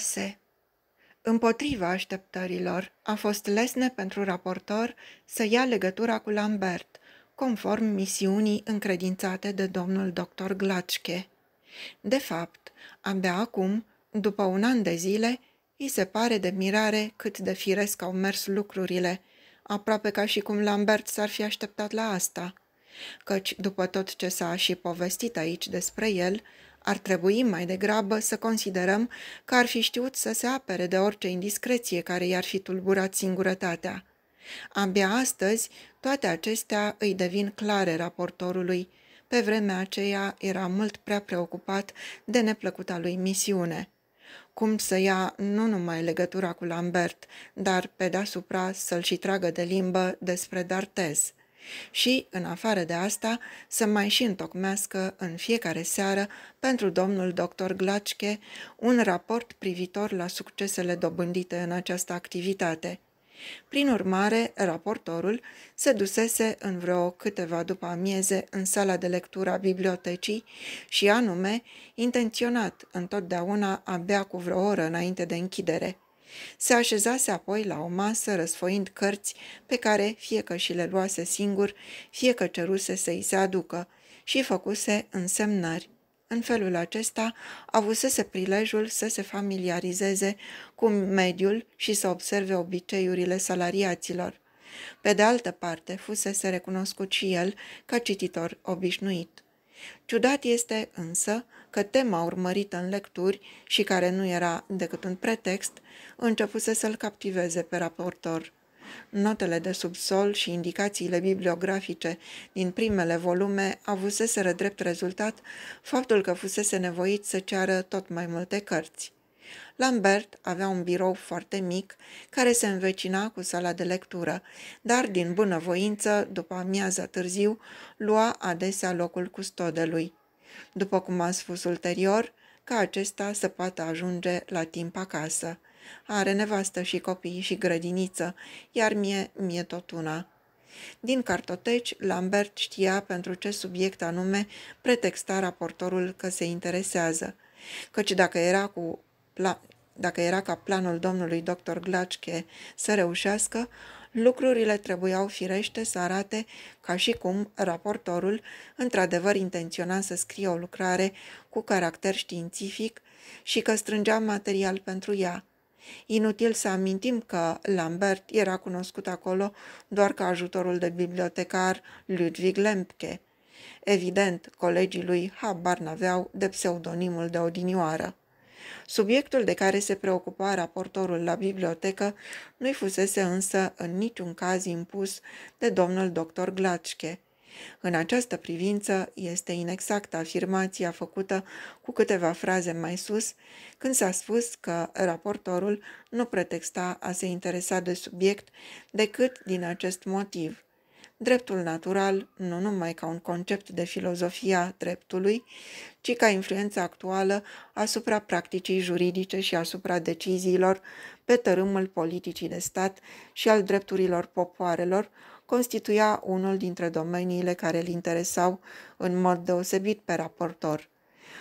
se. Împotriva așteptărilor, a fost lesne pentru raportor să ia legătura cu Lambert, conform misiunii încredințate de domnul doctor Glacche. De fapt, abia acum, după un an de zile, îi se pare de mirare cât de firesc au mers lucrurile, aproape ca și cum Lambert s-ar fi așteptat la asta. Căci, după tot ce s-a și povestit aici despre el, ar trebui mai degrabă să considerăm că ar fi știut să se apere de orice indiscreție care i-ar fi tulburat singurătatea. Abia astăzi, toate acestea îi devin clare raportorului. Pe vremea aceea era mult prea preocupat de neplăcuta lui misiune. Cum să ia nu numai legătura cu Lambert, dar pe deasupra să-l și tragă de limbă despre Dartez – și, în afară de asta, să mai și întocmească în fiecare seară pentru domnul doctor Glacke un raport privitor la succesele dobândite în această activitate. Prin urmare, raportorul se dusese în vreo câteva după amieze în sala de lectură a bibliotecii și anume, intenționat întotdeauna abia cu vreo oră înainte de închidere. Se așezase apoi la o masă răsfoind cărți pe care fie că și le luase singur, fie că ceruse să-i se aducă și făcuse însemnări. În felul acesta avusese prilejul să se familiarizeze cu mediul și să observe obiceiurile salariaților. Pe de altă parte, fusese recunoscut și el ca cititor obișnuit. Ciudat este însă că tema urmărită în lecturi și care nu era decât un pretext, începuse să-l captiveze pe raportor. Notele de subsol și indicațiile bibliografice din primele volume avuseseră drept rezultat faptul că fusese nevoit să ceară tot mai multe cărți. Lambert avea un birou foarte mic, care se învecina cu sala de lectură, dar din bunăvoință, după amiază târziu, lua adesea locul custodelui după cum a spus ulterior, ca acesta să poată ajunge la timp acasă. Are nevastă și copii și grădiniță, iar mie, mie tot una. Din cartoteci, Lambert știa pentru ce subiect anume pretexta raportorul că se interesează, căci dacă era cu pla- dacă era ca planul domnului dr. Glacke să reușească, lucrurile trebuiau firește să arate ca și cum raportorul într-adevăr intenționa să scrie o lucrare cu caracter științific și că strângea material pentru ea. Inutil să amintim că Lambert era cunoscut acolo doar ca ajutorul de bibliotecar Ludwig Lempke. Evident, colegii lui habar n-aveau de pseudonimul de odinioară. Subiectul de care se preocupa raportorul la bibliotecă nu-i fusese însă în niciun caz impus de domnul doctor Glacke. În această privință este inexactă afirmația făcută cu câteva fraze mai sus, când s-a spus că raportorul nu pretexta a se interesa de subiect decât din acest motiv – dreptul natural nu numai ca un concept de filozofia dreptului, ci ca influența actuală asupra practicii juridice și asupra deciziilor pe tărâmul politicii de stat și al drepturilor popoarelor, constituia unul dintre domeniile care îl interesau în mod deosebit pe raportor.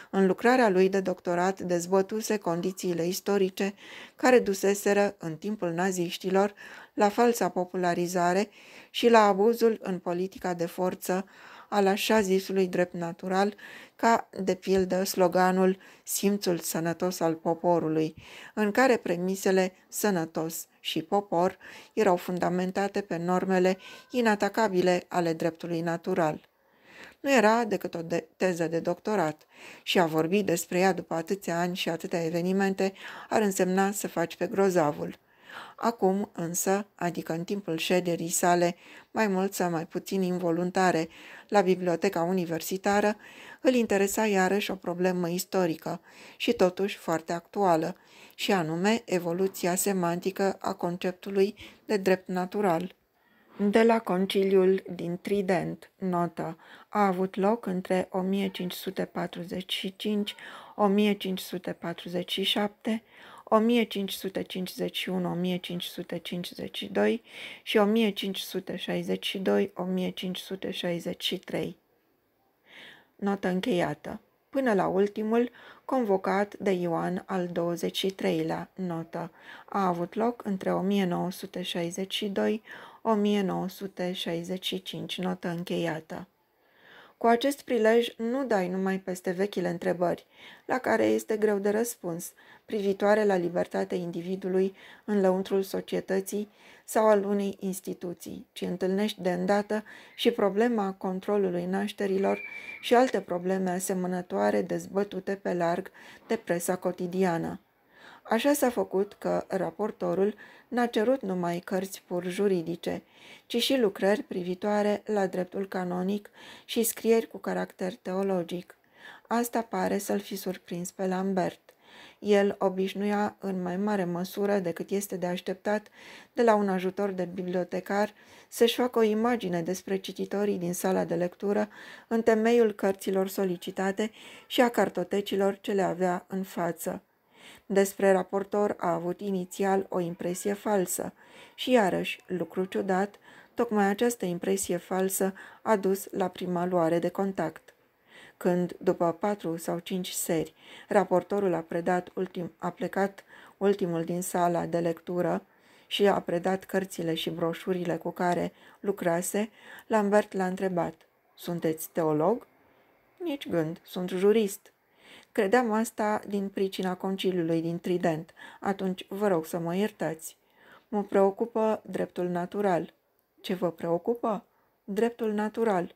În lucrarea lui de doctorat dezbătuse condițiile istorice care duseseră în timpul naziștilor la falsa popularizare și la abuzul în politica de forță al așa zisului drept natural, ca, de pildă, sloganul Simțul sănătos al poporului, în care premisele sănătos și popor erau fundamentate pe normele inatacabile ale dreptului natural nu era decât o de- teză de doctorat și a vorbi despre ea după atâția ani și atâtea evenimente ar însemna să faci pe grozavul. Acum, însă, adică în timpul șederii sale, mai mult sau mai puțin involuntare, la biblioteca universitară, îl interesa iarăși o problemă istorică și totuși foarte actuală, și anume evoluția semantică a conceptului de drept natural de la conciliul din Trident, notă, a avut loc între 1545, 1547, 1551-1552 și 1562-1563. Notă încheiată. Până la ultimul, convocat de Ioan al 23 lea notă, a avut loc între 1962 1965, notă încheiată. Cu acest prilej nu dai numai peste vechile întrebări, la care este greu de răspuns, privitoare la libertatea individului în lăuntrul societății sau al unei instituții, ci întâlnești de îndată și problema controlului nașterilor și alte probleme asemănătoare dezbătute pe larg de presa cotidiană. Așa s-a făcut că raportorul n-a cerut numai cărți pur juridice, ci și lucrări privitoare la dreptul canonic și scrieri cu caracter teologic. Asta pare să-l fi surprins pe Lambert. El obișnuia în mai mare măsură decât este de așteptat de la un ajutor de bibliotecar să-și facă o imagine despre cititorii din sala de lectură în temeiul cărților solicitate și a cartotecilor ce le avea în față. Despre raportor a avut inițial o impresie falsă și iarăși, lucru ciudat, tocmai această impresie falsă a dus la prima luare de contact. Când, după patru sau cinci seri, raportorul a, predat ultim, a plecat ultimul din sala de lectură și a predat cărțile și broșurile cu care lucrase, Lambert l-a întrebat, Sunteți teolog?" Nici gând, sunt jurist." Credeam asta din pricina conciliului din Trident. Atunci vă rog să mă iertați. Mă preocupă dreptul natural. Ce vă preocupă? Dreptul natural.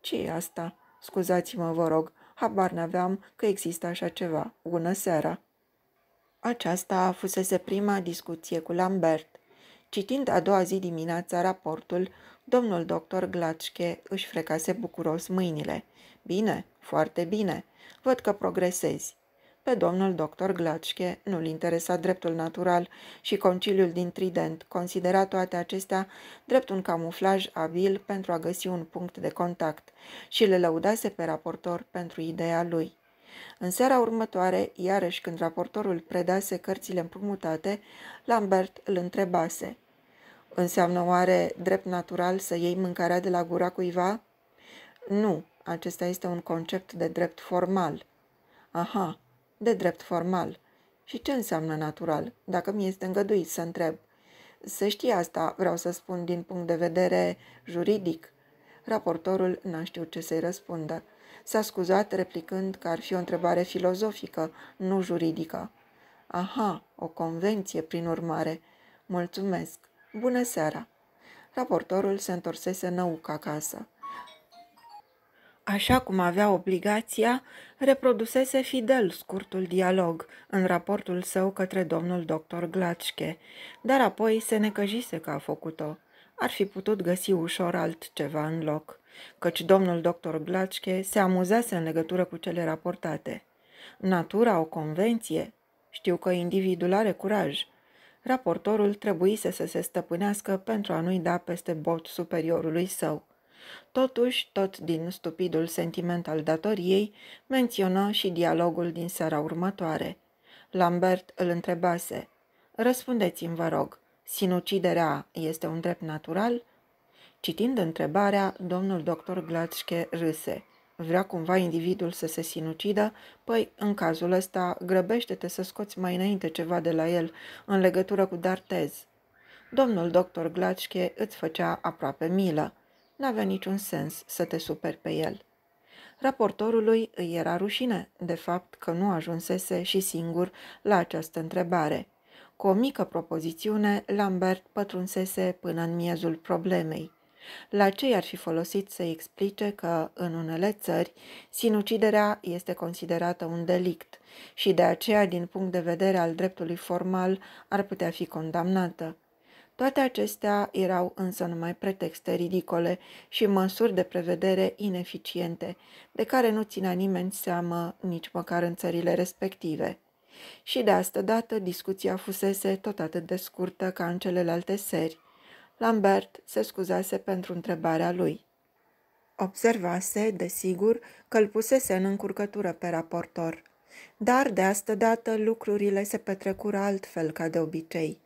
Ce e asta? Scuzați-mă, vă rog. Habar n-aveam că există așa ceva. Bună seara! Aceasta fusese prima discuție cu Lambert. Citind a doua zi dimineața raportul, domnul doctor Glatschke își frecase bucuros mâinile. Bine, foarte bine. Văd că progresezi. Pe domnul doctor Glacke nu-l interesa dreptul natural și conciliul din Trident considera toate acestea drept un camuflaj abil pentru a găsi un punct de contact și le lăudase pe raportor pentru ideea lui. În seara următoare, iarăși când raportorul predase cărțile împrumutate, Lambert îl întrebase. Înseamnă oare drept natural să iei mâncarea de la gura cuiva?" Nu, acesta este un concept de drept formal. Aha, de drept formal. Și ce înseamnă natural, dacă mi este îngăduit să întreb? Se știe asta, vreau să spun din punct de vedere juridic. Raportorul n-a știut ce să-i răspundă. S-a scuzat replicând că ar fi o întrebare filozofică, nu juridică. Aha, o convenție, prin urmare. Mulțumesc. Bună seara. Raportorul se întorsese năuc acasă așa cum avea obligația, reprodusese fidel scurtul dialog în raportul său către domnul doctor Glatschke, dar apoi se necăjise că a făcut-o. Ar fi putut găsi ușor altceva în loc, căci domnul doctor Glatschke se amuzase în legătură cu cele raportate. Natura o convenție? Știu că individul are curaj. Raportorul trebuise să se stăpânească pentru a nu-i da peste bot superiorului său. Totuși, tot din stupidul sentiment al datoriei, menționa și dialogul din seara următoare. Lambert îl întrebase, Răspundeți-mi, vă rog, sinuciderea este un drept natural?" Citind întrebarea, domnul doctor Glatschke râse. Vrea cumva individul să se sinucidă? Păi, în cazul ăsta, grăbește-te să scoți mai înainte ceva de la el în legătură cu Dartez. Domnul doctor Glatschke îți făcea aproape milă n-avea niciun sens să te superi pe el. Raportorului îi era rușine, de fapt că nu ajunsese și singur la această întrebare. Cu o mică propozițiune, Lambert pătrunsese până în miezul problemei. La ce ar fi folosit să explice că, în unele țări, sinuciderea este considerată un delict și de aceea, din punct de vedere al dreptului formal, ar putea fi condamnată? Toate acestea erau însă numai pretexte ridicole și măsuri de prevedere ineficiente, de care nu ținea nimeni seamă nici măcar în țările respective. Și de asta dată discuția fusese tot atât de scurtă ca în celelalte seri. Lambert se scuzase pentru întrebarea lui. Observase, desigur, că îl pusese în încurcătură pe raportor. Dar de asta dată lucrurile se petrecură altfel ca de obicei.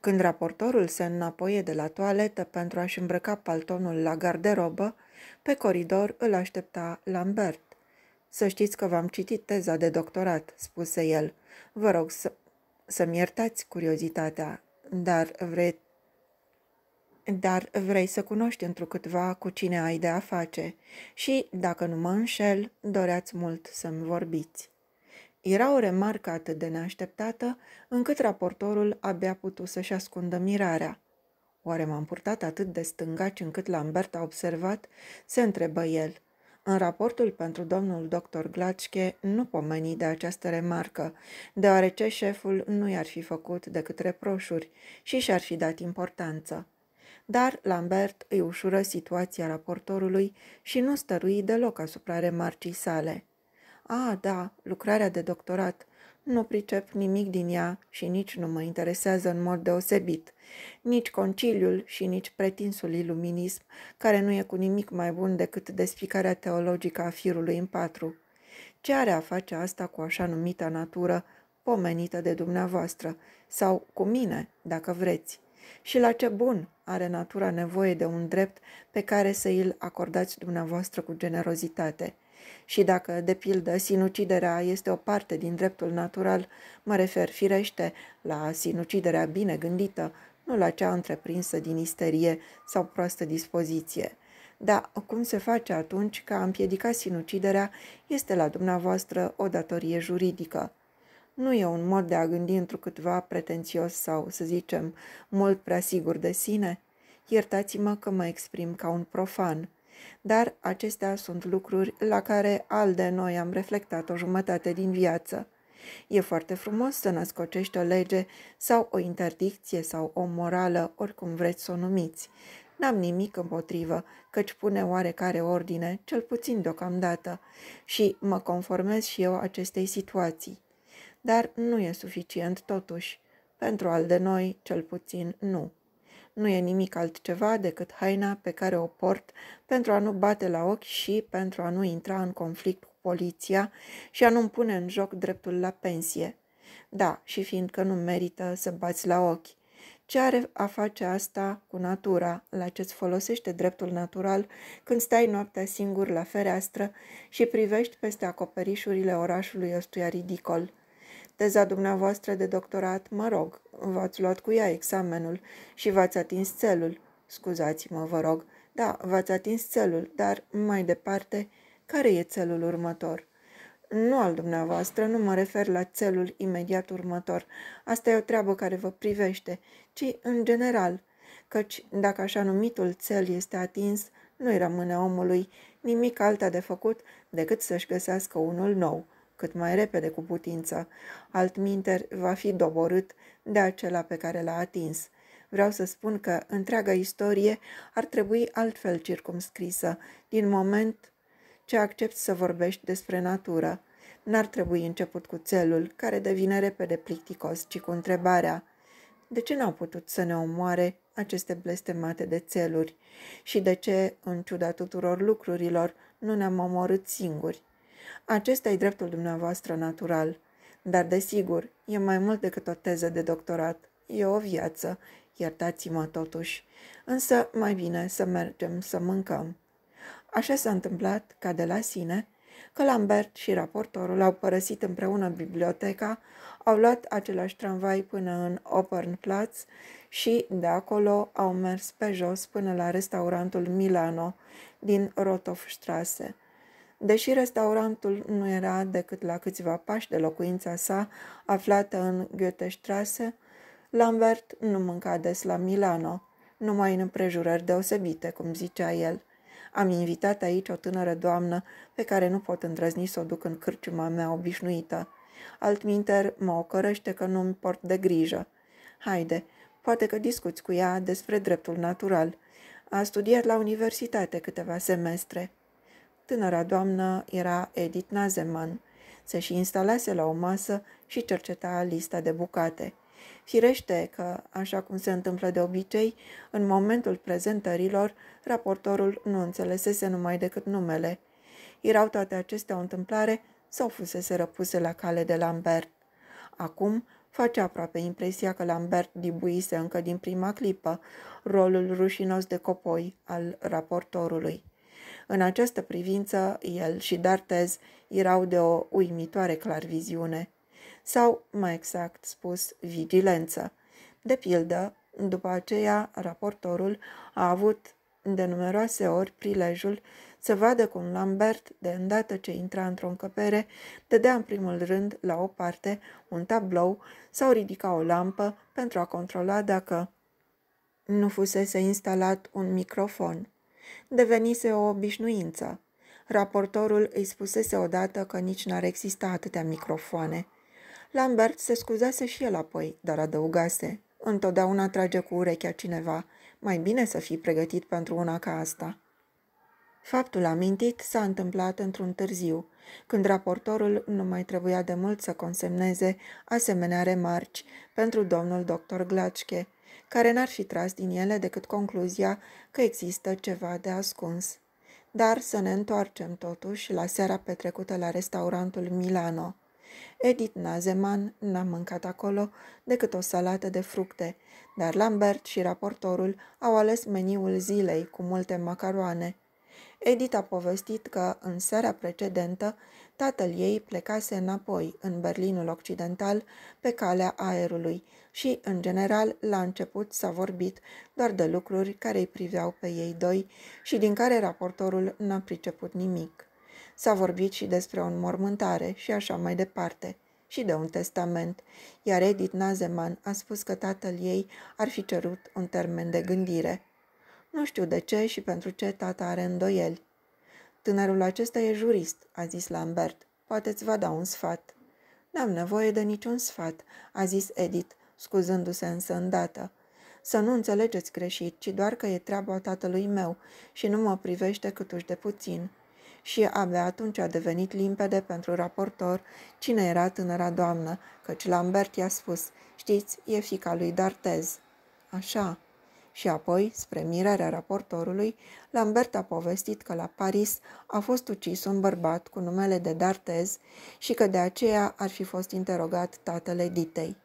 Când raportorul se înapoie de la toaletă pentru a-și îmbrăca paltonul la garderobă, pe coridor îl aștepta Lambert. Să știți că v-am citit teza de doctorat," spuse el. Vă rog să... să-mi iertați curiozitatea, dar vrei... Dar vrei să cunoști întrucâtva cu cine ai de a face și, dacă nu mă înșel, doreați mult să-mi vorbiți. Era o remarcă atât de neașteptată, încât raportorul abia putu să-și ascundă mirarea. Oare m-am purtat atât de stângaci încât Lambert a observat? Se întrebă el. În raportul pentru domnul doctor Glatschke nu pomeni de această remarcă, deoarece șeful nu i-ar fi făcut decât reproșuri și și-ar fi dat importanță. Dar Lambert îi ușură situația raportorului și nu stărui deloc asupra remarcii sale – a, da, lucrarea de doctorat. Nu pricep nimic din ea și nici nu mă interesează în mod deosebit. Nici conciliul și nici pretinsul iluminism, care nu e cu nimic mai bun decât despicarea teologică a firului în patru. Ce are a face asta cu așa numita natură, pomenită de dumneavoastră, sau cu mine, dacă vreți? Și la ce bun are natura nevoie de un drept pe care să îl acordați dumneavoastră cu generozitate? Și dacă, de pildă, sinuciderea este o parte din dreptul natural, mă refer firește la sinuciderea bine gândită, nu la cea întreprinsă din isterie sau proastă dispoziție. Da, cum se face atunci că a împiedica sinuciderea este la dumneavoastră o datorie juridică. Nu e un mod de a gândi întrucâtva pretențios sau, să zicem, mult prea sigur de sine? Iertați-mă că mă exprim ca un profan dar acestea sunt lucruri la care al de noi am reflectat o jumătate din viață. E foarte frumos să născocești o lege sau o interdicție sau o morală, oricum vreți să o numiți. N-am nimic împotrivă, căci pune oarecare ordine, cel puțin deocamdată, și mă conformez și eu acestei situații. Dar nu e suficient totuși. Pentru al de noi, cel puțin, nu nu e nimic altceva decât haina pe care o port pentru a nu bate la ochi și pentru a nu intra în conflict cu poliția și a nu-mi pune în joc dreptul la pensie. Da, și fiindcă nu merită să bați la ochi. Ce are a face asta cu natura, la ce-ți folosește dreptul natural când stai noaptea singur la fereastră și privești peste acoperișurile orașului ăstuia ridicol? Teza dumneavoastră de doctorat, mă rog, v-ați luat cu ea examenul și v-ați atins țelul. Scuzați-mă, vă rog. Da, v-ați atins țelul, dar mai departe, care e țelul următor? Nu al dumneavoastră, nu mă refer la țelul imediat următor. Asta e o treabă care vă privește, ci în general. Căci, dacă așa numitul țel este atins, nu-i rămâne omului nimic alta de făcut decât să-și găsească unul nou – cât mai repede cu putință, altminteri va fi doborât de acela pe care l-a atins. Vreau să spun că întreaga istorie ar trebui altfel circumscrisă, din moment ce accepti să vorbești despre natură. N-ar trebui început cu țelul, care devine repede plicticos, ci cu întrebarea de ce n-au putut să ne omoare aceste blestemate de țeluri și de ce, în ciuda tuturor lucrurilor, nu ne-am omorât singuri. Acesta e dreptul dumneavoastră natural. Dar, desigur, e mai mult decât o teză de doctorat. E o viață, iertați-mă totuși. Însă, mai bine să mergem să mâncăm. Așa s-a întâmplat, ca de la sine, că Lambert și raportorul au părăsit împreună biblioteca, au luat același tramvai până în Opernplatz și de acolo au mers pe jos până la restaurantul Milano din Rotofstrasse. Deși restaurantul nu era decât la câțiva pași de locuința sa, aflată în Goethe-Strasse, Lambert nu mânca des la Milano, numai în împrejurări deosebite, cum zicea el. Am invitat aici o tânără doamnă pe care nu pot îndrăzni să o duc în cârciuma mea obișnuită. Altminter mă ocărăște că nu-mi port de grijă. Haide, poate că discuți cu ea despre dreptul natural. A studiat la universitate câteva semestre tânăra doamnă era Edith Nazeman. Se-și instalase la o masă și cerceta lista de bucate. Firește că, așa cum se întâmplă de obicei, în momentul prezentărilor, raportorul nu înțelesese numai decât numele. Erau toate acestea o întâmplare sau fusese răpuse la cale de Lambert. Acum face aproape impresia că Lambert dibuise încă din prima clipă rolul rușinos de copoi al raportorului. În această privință, el și D'Artez erau de o uimitoare clarviziune, sau, mai exact spus, vigilență. De pildă, după aceea, raportorul a avut de numeroase ori prilejul să vadă cum Lambert, de îndată ce intra într-o încăpere, dădea în primul rând la o parte un tablou sau ridica o lampă pentru a controla dacă nu fusese instalat un microfon. Devenise o obișnuință. Raportorul îi spusese odată că nici n-ar exista atâtea microfoane. Lambert se scuzase și el apoi, dar adăugase. Întotdeauna trage cu urechea cineva. Mai bine să fii pregătit pentru una ca asta. Faptul amintit s-a întâmplat într-un târziu, când raportorul nu mai trebuia de mult să consemneze asemenea remarci pentru domnul doctor Glacche, care n-ar fi tras din ele decât concluzia că există ceva de ascuns. Dar să ne întoarcem totuși la seara petrecută la restaurantul Milano. Edith Nazeman n-a mâncat acolo decât o salată de fructe, dar Lambert și raportorul au ales meniul zilei cu multe macaroane. Edith a povestit că, în seara precedentă, tatăl ei plecase înapoi, în Berlinul Occidental, pe calea aerului, și, în general, la început s-a vorbit doar de lucruri care îi priveau pe ei doi și din care raportorul n-a priceput nimic. S-a vorbit și despre o înmormântare și așa mai departe, și de un testament, iar Edith Nazeman a spus că tatăl ei ar fi cerut un termen de gândire. Nu știu de ce și pentru ce tata are îndoieli. Tânărul acesta e jurist, a zis Lambert. Poate ți va da un sfat. N-am nevoie de niciun sfat, a zis Edith scuzându-se însă îndată. Să nu înțelegeți greșit, ci doar că e treaba tatălui meu și nu mă privește câtuși de puțin. Și abia atunci a devenit limpede pentru raportor cine era tânăra doamnă, căci Lambert i-a spus, știți, e fica lui Dartez. Așa. Și apoi, spre mirarea raportorului, Lambert a povestit că la Paris a fost ucis un bărbat cu numele de Dartez și că de aceea ar fi fost interogat tatăl Ditei.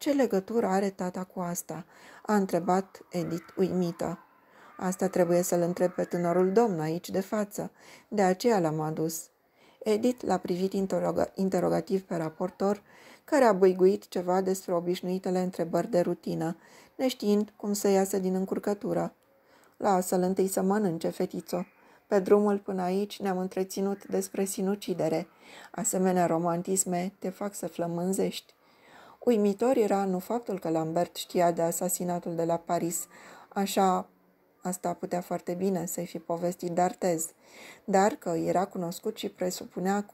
Ce legătură are tata cu asta?" a întrebat Edith uimită. Asta trebuie să-l întreb pe tânărul domn aici de față. De aceea l-am adus. Edith l-a privit interoga- interogativ pe raportor, care a băiguit ceva despre obișnuitele întrebări de rutină, neștiind cum să iasă din încurcătură. Lasă-l întâi să mănânce, fetițo. Pe drumul până aici ne-am întreținut despre sinucidere. Asemenea romantisme te fac să flămânzești. Uimitor era nu faptul că Lambert știa de asasinatul de la Paris, așa Asta putea foarte bine să-i fi povestit Dartez, dar că era cunoscut și presupunea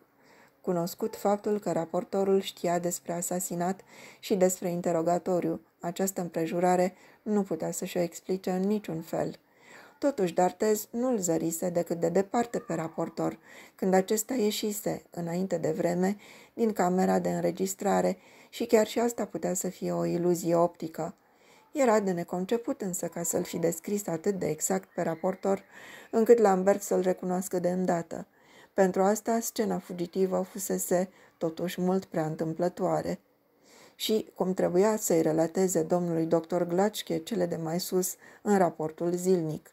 cunoscut faptul că raportorul știa despre asasinat și despre interogatoriu. Această împrejurare nu putea să-și o explice în niciun fel. Totuși, Dartez nu îl zărise decât de departe pe raportor, când acesta ieșise, înainte de vreme, din camera de înregistrare și chiar și asta putea să fie o iluzie optică. Era de neconceput însă ca să-l fi descris atât de exact pe raportor, încât Lambert să-l recunoască de îndată. Pentru asta, scena fugitivă fusese totuși mult prea întâmplătoare. Și, cum trebuia să-i relateze domnului doctor Glacke cele de mai sus în raportul zilnic,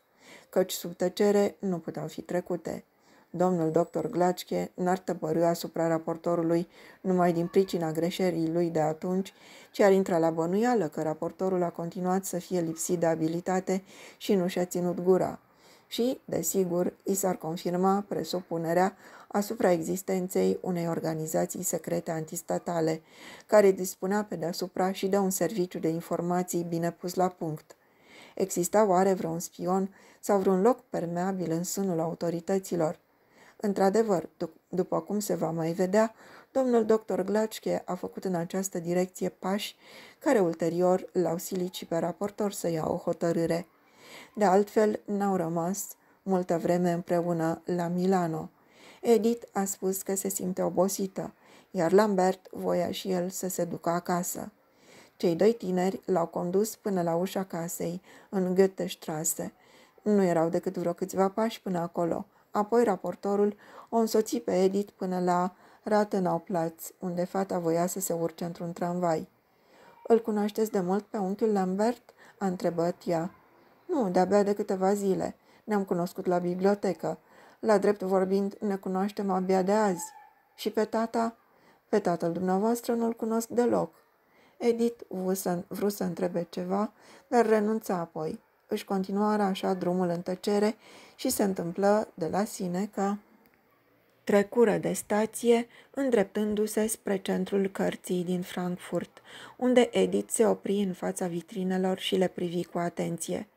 căci sub tăcere nu puteau fi trecute. Domnul doctor Glacche n-ar tăpărâ asupra raportorului numai din pricina greșerii lui de atunci, ci ar intra la bănuială că raportorul a continuat să fie lipsit de abilitate și nu și-a ținut gura. Și, desigur, i s-ar confirma presupunerea asupra existenței unei organizații secrete antistatale, care dispunea pe deasupra și de un serviciu de informații bine pus la punct. Exista oare vreun spion sau vreun loc permeabil în sânul autorităților, Într-adevăr, după cum se va mai vedea, domnul doctor Glacke a făcut în această direcție pași care ulterior l-au silit și pe raportor să ia o hotărâre. De altfel, n-au rămas multă vreme împreună la Milano. Edith a spus că se simte obosită, iar Lambert voia și el să se ducă acasă. Cei doi tineri l-au condus până la ușa casei, în Goethestrasse. Nu erau decât vreo câțiva pași până acolo – Apoi raportorul o însoți pe Edith până la Ratenauplatz, unde fata voia să se urce într-un tramvai. Îl cunoașteți de mult pe unchiul Lambert?" a întrebat ea. Nu, de-abia de câteva zile. Ne-am cunoscut la bibliotecă. La drept vorbind, ne cunoaștem abia de azi. Și pe tata? Pe tatăl dumneavoastră nu-l cunosc deloc. Edith vrut să, vrut să întrebe ceva, dar renunța apoi își continuară așa drumul în tăcere și se întâmplă de la sine că trecură de stație, îndreptându-se spre centrul cărții din Frankfurt, unde Edith se opri în fața vitrinelor și le privi cu atenție.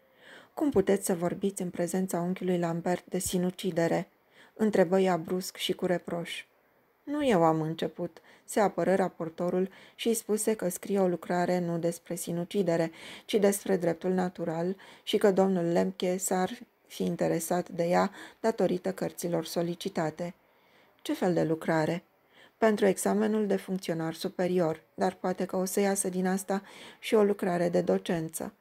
Cum puteți să vorbiți în prezența unchiului Lambert de sinucidere?" întrebă ea brusc și cu reproș. Nu eu am început, se apără raportorul și spuse că scrie o lucrare nu despre sinucidere, ci despre dreptul natural și că domnul Lemke s-ar fi interesat de ea datorită cărților solicitate. Ce fel de lucrare? Pentru examenul de funcționar superior, dar poate că o să iasă din asta și o lucrare de docență.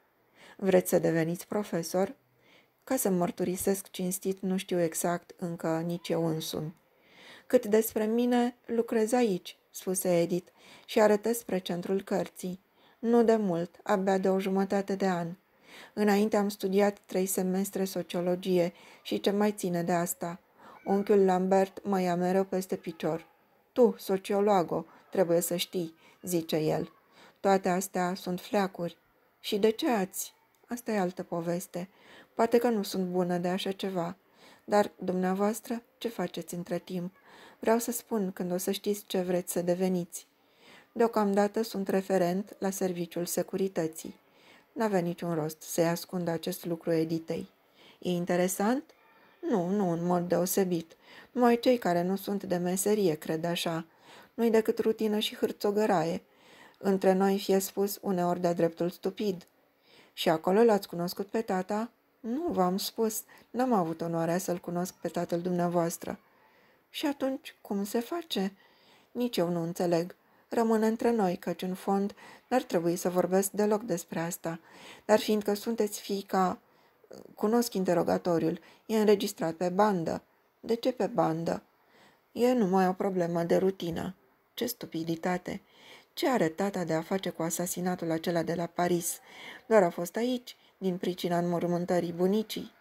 Vreți să deveniți profesor? Ca să mărturisesc cinstit, nu știu exact încă nici eu însumi. Cât despre mine, lucrez aici, spuse Edith și arătă spre centrul cărții. Nu de mult, abia de o jumătate de an. Înainte am studiat trei semestre sociologie și ce mai ține de asta. Unchiul Lambert mă ia mereu peste picior. Tu, sociologo, trebuie să știi, zice el. Toate astea sunt fleacuri. Și de ce ați? Asta e altă poveste. Poate că nu sunt bună de așa ceva. Dar, dumneavoastră, ce faceți între timp? vreau să spun când o să știți ce vreți să deveniți. Deocamdată sunt referent la serviciul securității. N-avea niciun rost să-i ascundă acest lucru Editei. E interesant? Nu, nu în mod deosebit. Numai cei care nu sunt de meserie cred așa. Nu-i decât rutină și hârțogăraie. Între noi fie spus uneori de dreptul stupid. Și acolo l-ați cunoscut pe tata? Nu, v-am spus. N-am avut onoarea să-l cunosc pe tatăl dumneavoastră. Și atunci, cum se face? Nici eu nu înțeleg. Rămâne între noi, căci în fond n-ar trebui să vorbesc deloc despre asta. Dar fiindcă sunteți fiica... Cunosc interogatoriul. E înregistrat pe bandă. De ce pe bandă? E numai o problemă de rutină. Ce stupiditate! Ce are tata de a face cu asasinatul acela de la Paris? Doar a fost aici, din pricina înmormântării bunicii.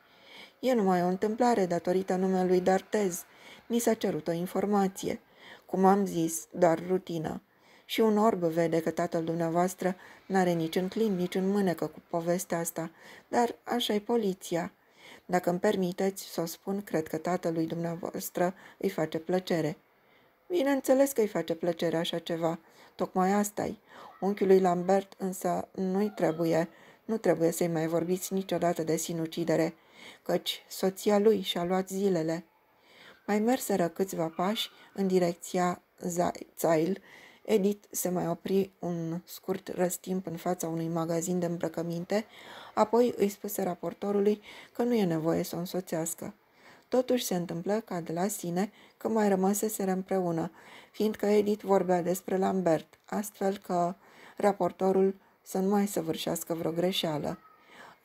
E numai o întâmplare datorită numelui Dartez, ni s-a cerut o informație. Cum am zis, doar rutină. Și un orb vede că tatăl dumneavoastră n-are nici în clim, nici în mânecă cu povestea asta, dar așa e poliția. Dacă îmi permiteți să o spun, cred că tatălui dumneavoastră îi face plăcere. Bineînțeles că îi face plăcere așa ceva. Tocmai asta-i. Unchiului Lambert însă nu-i trebuie, nu trebuie să-i mai vorbiți niciodată de sinucidere, căci soția lui și-a luat zilele. Mai merseră câțiva pași în direcția Zail. Edith se mai opri un scurt răstimp în fața unui magazin de îmbrăcăminte, apoi îi spuse raportorului că nu e nevoie să o însoțească. Totuși se întâmplă ca de la sine că mai rămăseseră împreună, fiindcă Edith vorbea despre Lambert, astfel că raportorul să nu mai săvârșească vreo greșeală.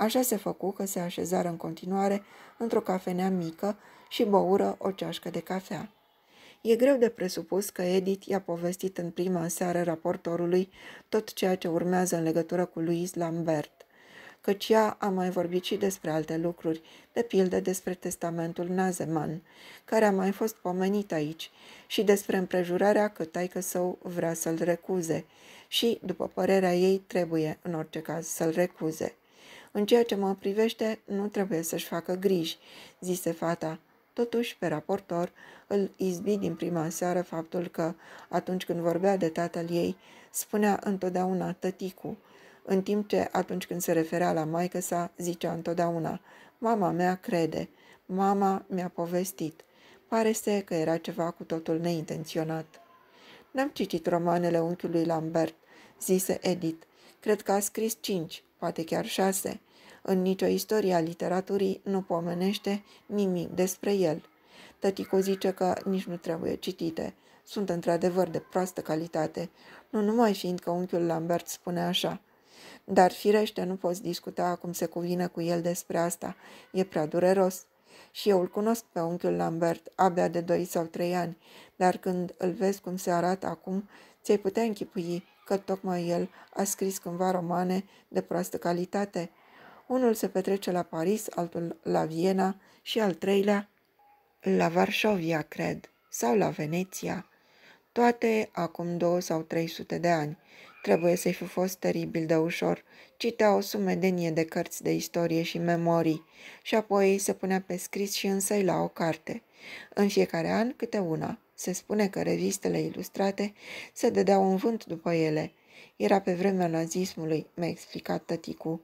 Așa se făcu că se așezară în continuare într-o cafenea mică și băură o ceașcă de cafea. E greu de presupus că Edith i-a povestit în prima seară raportorului tot ceea ce urmează în legătură cu Louis Lambert, căci ea a mai vorbit și despre alte lucruri, de pildă despre testamentul Nazeman, care a mai fost pomenit aici, și despre împrejurarea că taică său vrea să-l recuze și, după părerea ei, trebuie, în orice caz, să-l recuze. În ceea ce mă privește, nu trebuie să-și facă griji, zise fata. Totuși, pe raportor, îl izbi din prima seară faptul că, atunci când vorbea de tatăl ei, spunea întotdeauna tăticu, în timp ce, atunci când se referea la maică sa, zicea întotdeauna, mama mea crede, mama mi-a povestit. Pare să că era ceva cu totul neintenționat. N-am citit romanele unchiului Lambert, zise Edith. Cred că a scris cinci poate chiar șase. În nicio istorie a literaturii nu pomenește nimic despre el. Tăticu zice că nici nu trebuie citite. Sunt într-adevăr de proastă calitate, nu numai fiindcă unchiul Lambert spune așa. Dar firește nu poți discuta cum se cuvine cu el despre asta, e prea dureros. Și eu îl cunosc pe unchiul Lambert, abia de doi sau trei ani, dar când îl vezi cum se arată acum, ți-ai putea închipui că tocmai el a scris cândva romane de proastă calitate. Unul se petrece la Paris, altul la Viena și al treilea la Varșovia, cred, sau la Veneția. Toate acum două sau trei sute de ani. Trebuie să-i fi fost teribil de ușor. Citea o sumedenie de cărți de istorie și memorii și apoi se punea pe scris și însăi la o carte. În fiecare an câte una. Se spune că revistele ilustrate se dădeau un vânt după ele. Era pe vremea nazismului, mi-a explicat tăticu.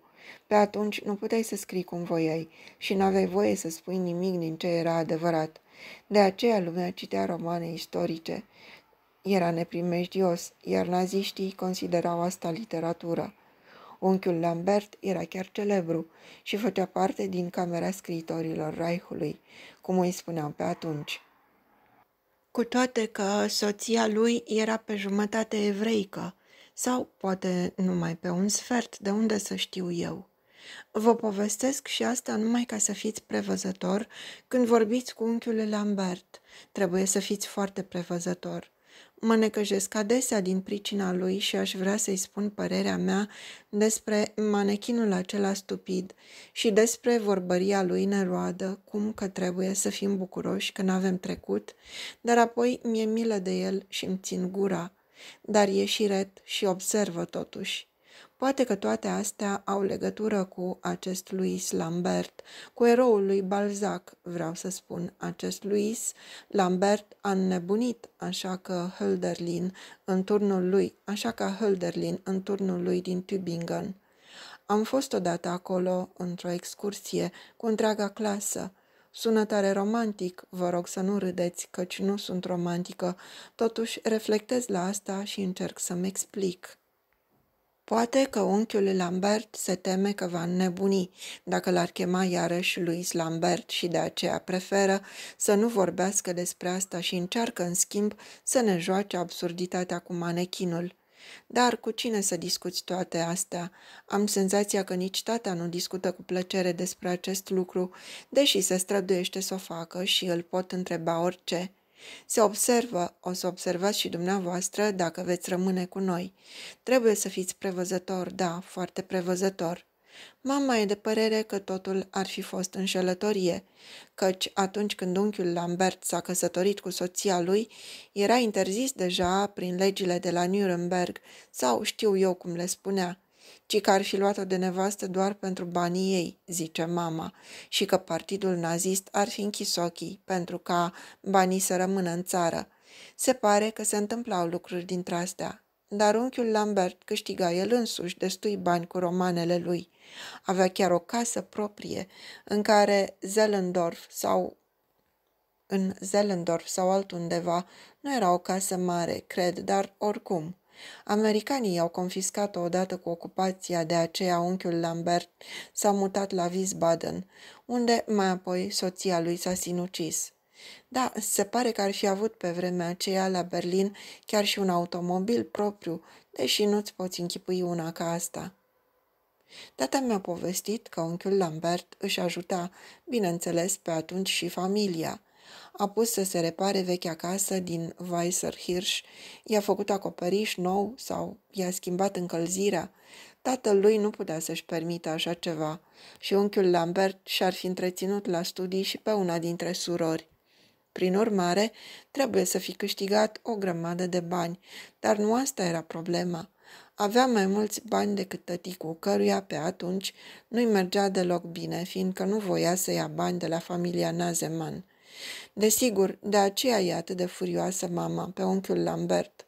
Pe atunci nu puteai să scrii cum voiai și n-aveai voie să spui nimic din ce era adevărat. De aceea lumea citea romane istorice. Era neprimejdios, iar naziștii considerau asta literatură. Unchiul Lambert era chiar celebru și făcea parte din camera scriitorilor Reichului, cum îi spuneam pe atunci cu toate că soția lui era pe jumătate evreică, sau poate numai pe un sfert, de unde să știu eu. Vă povestesc și asta numai ca să fiți prevăzător când vorbiți cu unchiul Lambert. Trebuie să fiți foarte prevăzător. Mă necăjesc adesea din pricina lui și aș vrea să-i spun părerea mea despre manechinul acela stupid și despre vorbăria lui neroadă, cum că trebuie să fim bucuroși că n-avem trecut, dar apoi mi-e milă de el și îmi țin gura, dar e și ret și observă totuși. Poate că toate astea au legătură cu acest Louis Lambert, cu eroul lui Balzac, vreau să spun. Acest Louis Lambert a înnebunit, așa că Hölderlin în turnul lui, așa că Hölderlin în turnul lui din Tübingen. Am fost odată acolo, într-o excursie, cu întreaga clasă. Sună tare romantic, vă rog să nu râdeți, căci nu sunt romantică, totuși reflectez la asta și încerc să-mi explic. Poate că unchiul Lambert se teme că va înnebuni dacă l-ar chema iarăși lui Lambert și de aceea preferă să nu vorbească despre asta și încearcă, în schimb, să ne joace absurditatea cu manechinul. Dar cu cine să discuți toate astea? Am senzația că nici tata nu discută cu plăcere despre acest lucru, deși se străduiește să o facă și îl pot întreba orice. Se observă, o să observați și dumneavoastră dacă veți rămâne cu noi. Trebuie să fiți prevăzător, da, foarte prevăzător. Mama e de părere că totul ar fi fost înșelătorie, căci atunci când unchiul Lambert s-a căsătorit cu soția lui, era interzis deja prin legile de la Nuremberg, sau știu eu cum le spunea, ci că ar fi luat-o de nevastă doar pentru banii ei, zice mama, și că partidul nazist ar fi închis ochii pentru ca banii să rămână în țară. Se pare că se întâmplau lucruri dintre astea, dar unchiul Lambert câștiga el însuși destui bani cu romanele lui. Avea chiar o casă proprie în care Zellendorf sau în Zellendorf sau altundeva. Nu era o casă mare, cred, dar oricum. Americanii i-au confiscat-o odată cu ocupația, de aceea unchiul Lambert s-a mutat la Wiesbaden, unde mai apoi soția lui s-a sinucis. Da, se pare că ar fi avut pe vremea aceea la Berlin chiar și un automobil propriu, deși nu-ți poți închipui una ca asta. Tata mi-a povestit că unchiul Lambert își ajuta, bineînțeles, pe atunci și familia. A pus să se repare vechea casă din Weiser Hirsch, i-a făcut acoperiș nou sau i-a schimbat încălzirea. Tatăl lui nu putea să-și permită așa ceva și unchiul Lambert și-ar fi întreținut la studii și pe una dintre surori. Prin urmare, trebuie să fi câștigat o grămadă de bani, dar nu asta era problema. Avea mai mulți bani decât tăticul, căruia pe atunci nu-i mergea deloc bine, fiindcă nu voia să ia bani de la familia Nazeman. Desigur, de aceea e atât de furioasă mama pe unchiul Lambert.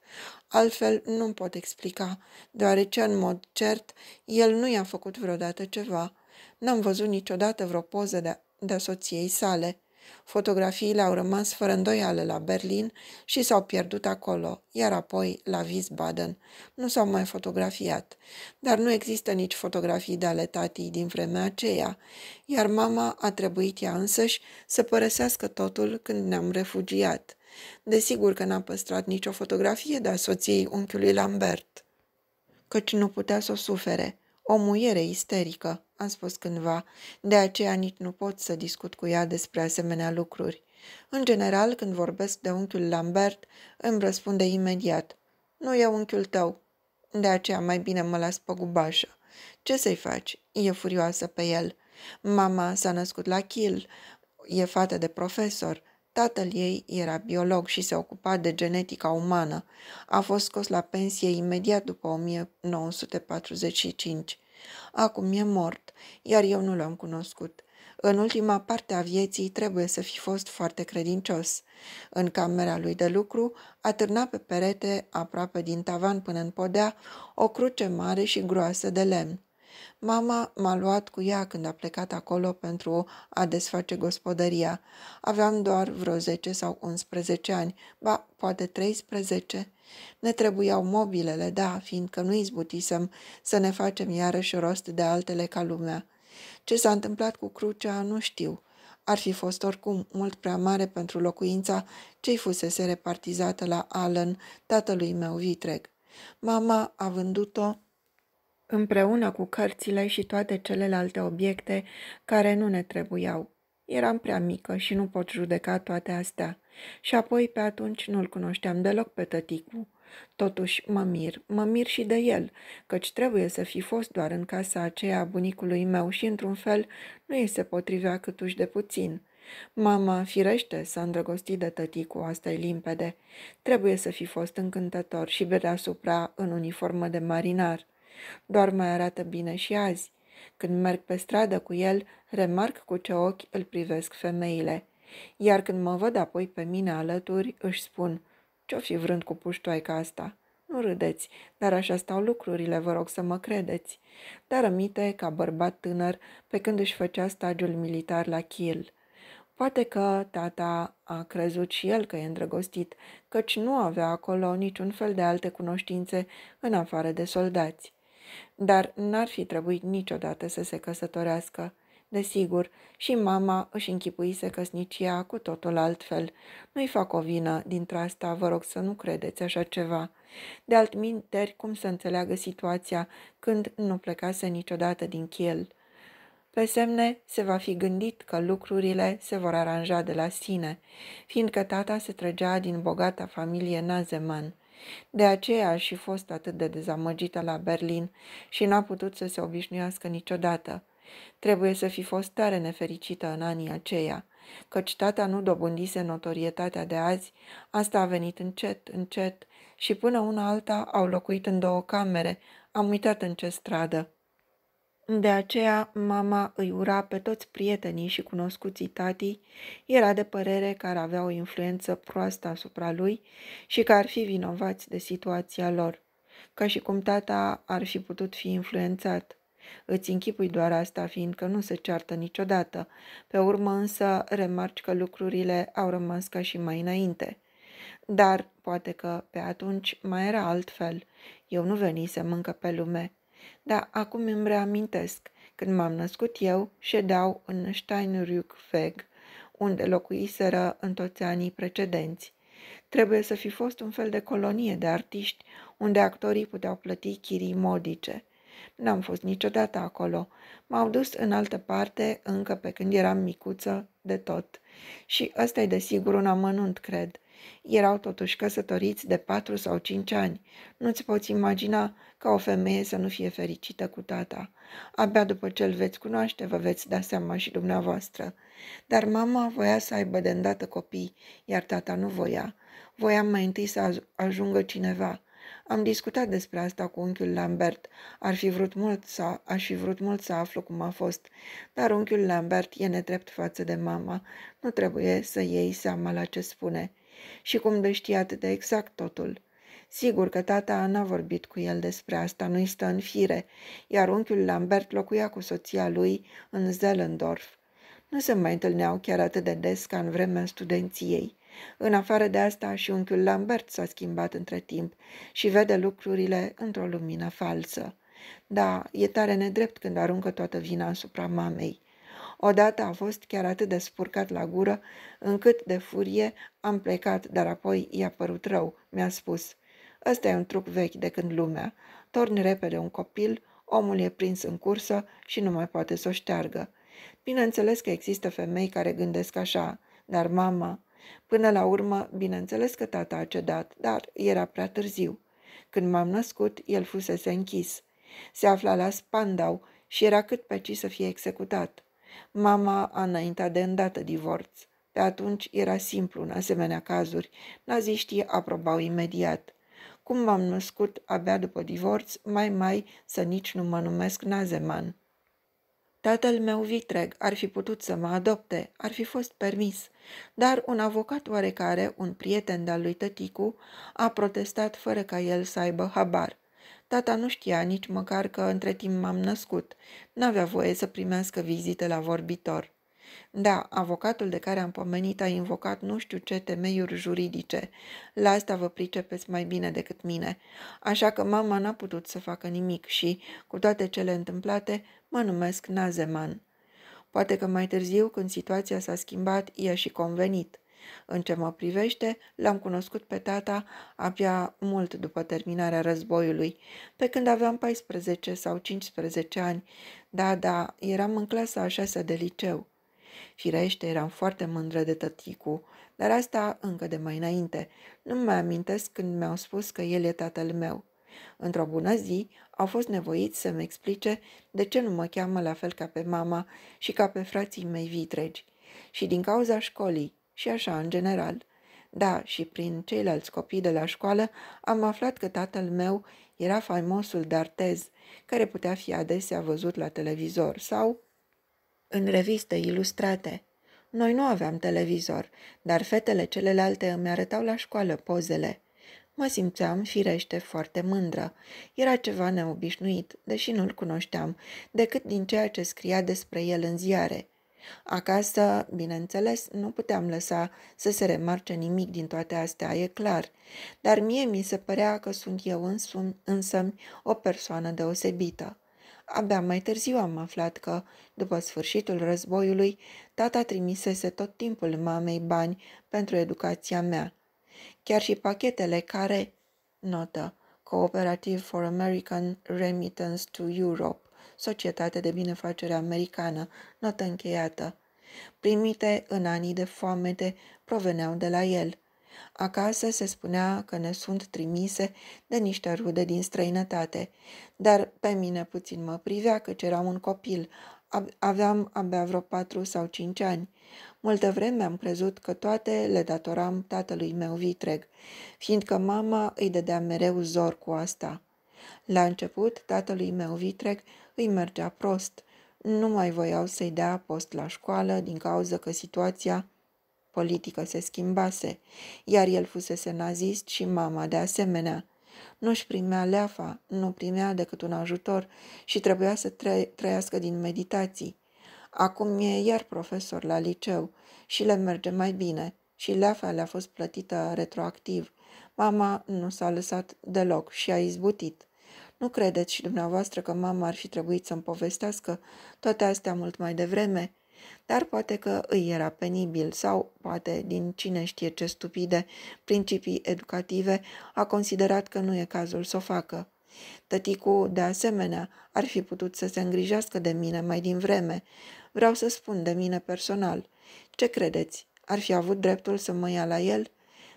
Altfel nu-mi pot explica, deoarece, în mod cert, el nu i-a făcut vreodată ceva. N-am văzut niciodată vreo poză de, de soției sale. Fotografiile au rămas fără îndoială la Berlin și s-au pierdut acolo, iar apoi la Wiesbaden. Nu s-au mai fotografiat, dar nu există nici fotografii de ale tatii din vremea aceea, iar mama a trebuit ea însăși să părăsească totul când ne-am refugiat. Desigur că n-a păstrat nicio fotografie de a soției unchiului Lambert, căci nu putea să o sufere. O muiere isterică, am spus cândva, de aceea nici nu pot să discut cu ea despre asemenea lucruri. În general, când vorbesc de unchiul Lambert, îmi răspunde imediat. Nu e unchiul tău. De aceea mai bine mă las pe gubașă. Ce să-i faci? E furioasă pe el. Mama s-a născut la Kiel. E fată de profesor. Tatăl ei era biolog și se ocupa de genetica umană. A fost scos la pensie imediat după 1945. Acum e mort, iar eu nu l-am cunoscut. În ultima parte a vieții trebuie să fi fost foarte credincios. În camera lui de lucru atârna pe perete, aproape din tavan până în podea, o cruce mare și groasă de lemn. Mama m-a luat cu ea când a plecat acolo pentru a desface gospodăria. Aveam doar vreo 10 sau 11 ani, ba, poate 13. Ne trebuiau mobilele, da, fiindcă nu izbutisem să ne facem iarăși rost de altele ca lumea. Ce s-a întâmplat cu crucea, nu știu. Ar fi fost oricum mult prea mare pentru locuința cei fusese repartizată la Allen, tatălui meu vitreg. Mama a vândut-o împreună cu cărțile și toate celelalte obiecte care nu ne trebuiau. Eram prea mică și nu pot judeca toate astea. Și apoi, pe atunci, nu-l cunoșteam deloc pe tăticu. Totuși, mă mir, mă mir și de el, căci trebuie să fi fost doar în casa aceea a bunicului meu și, într-un fel, nu îi se potrivea câtuși de puțin. Mama, firește, s-a îndrăgostit de tăticu, asta e limpede. Trebuie să fi fost încântător și pe deasupra în uniformă de marinar. Doar mai arată bine și azi. Când merg pe stradă cu el, remarc cu ce ochi îl privesc femeile. Iar când mă văd apoi pe mine alături, își spun, ce-o fi vrând cu puștoaica asta?" Nu râdeți, dar așa stau lucrurile, vă rog să mă credeți. Dar amite, ca bărbat tânăr, pe când își făcea stagiul militar la Kiel. Poate că tata a crezut și el că e îndrăgostit, căci nu avea acolo niciun fel de alte cunoștințe în afară de soldați dar n-ar fi trebuit niciodată să se căsătorească. Desigur, și mama își închipuise căsnicia cu totul altfel. Nu-i fac o vină dintre asta, vă rog să nu credeți așa ceva. De altminteri, cum să înțeleagă situația când nu plecase niciodată din Kiel? Pe semne, se va fi gândit că lucrurile se vor aranja de la sine, fiindcă tata se trăgea din bogata familie Nazeman. De aceea a și fost atât de dezamăgită la Berlin și n-a putut să se obișnuiască niciodată. Trebuie să fi fost tare nefericită în anii aceia, căci tata nu dobândise notorietatea de azi, asta a venit încet, încet și până una alta au locuit în două camere, am uitat în ce stradă. De aceea, mama îi ura pe toți prietenii și cunoscuții tatii, era de părere că ar avea o influență proastă asupra lui și că ar fi vinovați de situația lor, ca și cum tata ar fi putut fi influențat. Îți închipui doar asta, fiindcă nu se ceartă niciodată. Pe urmă însă remarci că lucrurile au rămas ca și mai înainte. Dar poate că pe atunci mai era altfel. Eu nu venisem încă pe lume. Dar acum îmi reamintesc, când m-am născut eu, ședeau în Steinrückweg, unde locuiseră în toți anii precedenți. Trebuie să fi fost un fel de colonie de artiști, unde actorii puteau plăti chirii modice. N-am fost niciodată acolo. M-au dus în altă parte, încă pe când eram micuță, de tot. Și ăsta e desigur un amănunt, cred – erau totuși căsătoriți de patru sau cinci ani. Nu-ți poți imagina ca o femeie să nu fie fericită cu tata. Abia după ce îl veți cunoaște, vă veți da seama și dumneavoastră. Dar mama voia să aibă de îndată copii, iar tata nu voia. Voia mai întâi să ajungă cineva. Am discutat despre asta cu unchiul Lambert. Ar fi vrut mult să, aș fi vrut mult să aflu cum a fost, dar unchiul Lambert e nedrept față de mama. Nu trebuie să iei seama la ce spune și cum de știe atât de exact totul. Sigur că tata n-a vorbit cu el despre asta, nu-i stă în fire, iar unchiul Lambert locuia cu soția lui în Zelendorf. Nu se mai întâlneau chiar atât de des ca în vremea studenției. În afară de asta și unchiul Lambert s-a schimbat între timp și vede lucrurile într-o lumină falsă. Da, e tare nedrept când aruncă toată vina asupra mamei. Odată a fost chiar atât de spurcat la gură, încât de furie am plecat, dar apoi i-a părut rău, mi-a spus. Ăsta e un truc vechi de când lumea. Torni repede un copil, omul e prins în cursă și nu mai poate să o șteargă. Bineînțeles că există femei care gândesc așa, dar mama... Până la urmă, bineînțeles că tata a cedat, dar era prea târziu. Când m-am născut, el fusese închis. Se afla la Spandau și era cât pe ci să fie executat. Mama a înaintat de îndată divorț. Pe atunci era simplu în asemenea cazuri. Naziștii aprobau imediat. Cum m-am născut abia după divorț, mai mai să nici nu mă numesc Nazeman. Tatăl meu vitreg ar fi putut să mă adopte, ar fi fost permis, dar un avocat oarecare, un prieten de-al lui tăticu, a protestat fără ca el să aibă habar – Tata nu știa nici măcar că între timp m-am născut. N-avea voie să primească vizite la vorbitor. Da, avocatul de care am pomenit a invocat nu știu ce temeiuri juridice. La asta vă pricepeți mai bine decât mine. Așa că mama n-a putut să facă nimic și, cu toate cele întâmplate, mă numesc Nazeman. Poate că mai târziu, când situația s-a schimbat, i-a și convenit. În ce mă privește, l-am cunoscut pe tata abia mult după terminarea războiului, pe când aveam 14 sau 15 ani. Da, da, eram în clasa a șasea de liceu. Firește, eram foarte mândră de tăticu, dar asta încă de mai înainte. nu mă mai amintesc când mi-au spus că el e tatăl meu. Într-o bună zi, au fost nevoiți să-mi explice de ce nu mă cheamă la fel ca pe mama și ca pe frații mei vitregi. Și din cauza școlii, și așa în general. Da, și prin ceilalți copii de la școală am aflat că tatăl meu era faimosul D'Artez, care putea fi adesea văzut la televizor sau în reviste ilustrate. Noi nu aveam televizor, dar fetele celelalte îmi arătau la școală pozele. Mă simțeam, firește, foarte mândră. Era ceva neobișnuit, deși nu-l cunoșteam, decât din ceea ce scria despre el în ziare – Acasă, bineînțeles, nu puteam lăsa să se remarce nimic din toate astea, e clar, dar mie mi se părea că sunt eu însumi, însă o persoană deosebită. Abia mai târziu am aflat că, după sfârșitul războiului, tata trimisese tot timpul mamei bani pentru educația mea. Chiar și pachetele care, notă, Cooperative for American Remittance to Europe, Societatea de Binefacere Americană, notă încheiată. Primite în anii de foamete proveneau de la el. Acasă se spunea că ne sunt trimise de niște rude din străinătate, dar pe mine puțin mă privea că eram un copil, aveam abia vreo patru sau cinci ani. Multă vreme am crezut că toate le datoram tatălui meu vitreg, fiindcă mama îi dădea mereu zor cu asta. La început, tatălui meu vitreg îi mergea prost. Nu mai voiau să-i dea post la școală din cauza că situația politică se schimbase, iar el fusese nazist și mama de asemenea. Nu-și primea leafa, nu primea decât un ajutor și trebuia să tre- trăiască din meditații. Acum e iar profesor la liceu și le merge mai bine și leafa le-a fost plătită retroactiv. Mama nu s-a lăsat deloc și a izbutit. Nu credeți și dumneavoastră că mama ar fi trebuit să-mi povestească toate astea mult mai devreme? Dar poate că îi era penibil sau poate, din cine știe ce stupide principii educative, a considerat că nu e cazul să o facă. Tăticu, de asemenea, ar fi putut să se îngrijească de mine mai din vreme. Vreau să spun de mine personal. Ce credeți? Ar fi avut dreptul să mă ia la el?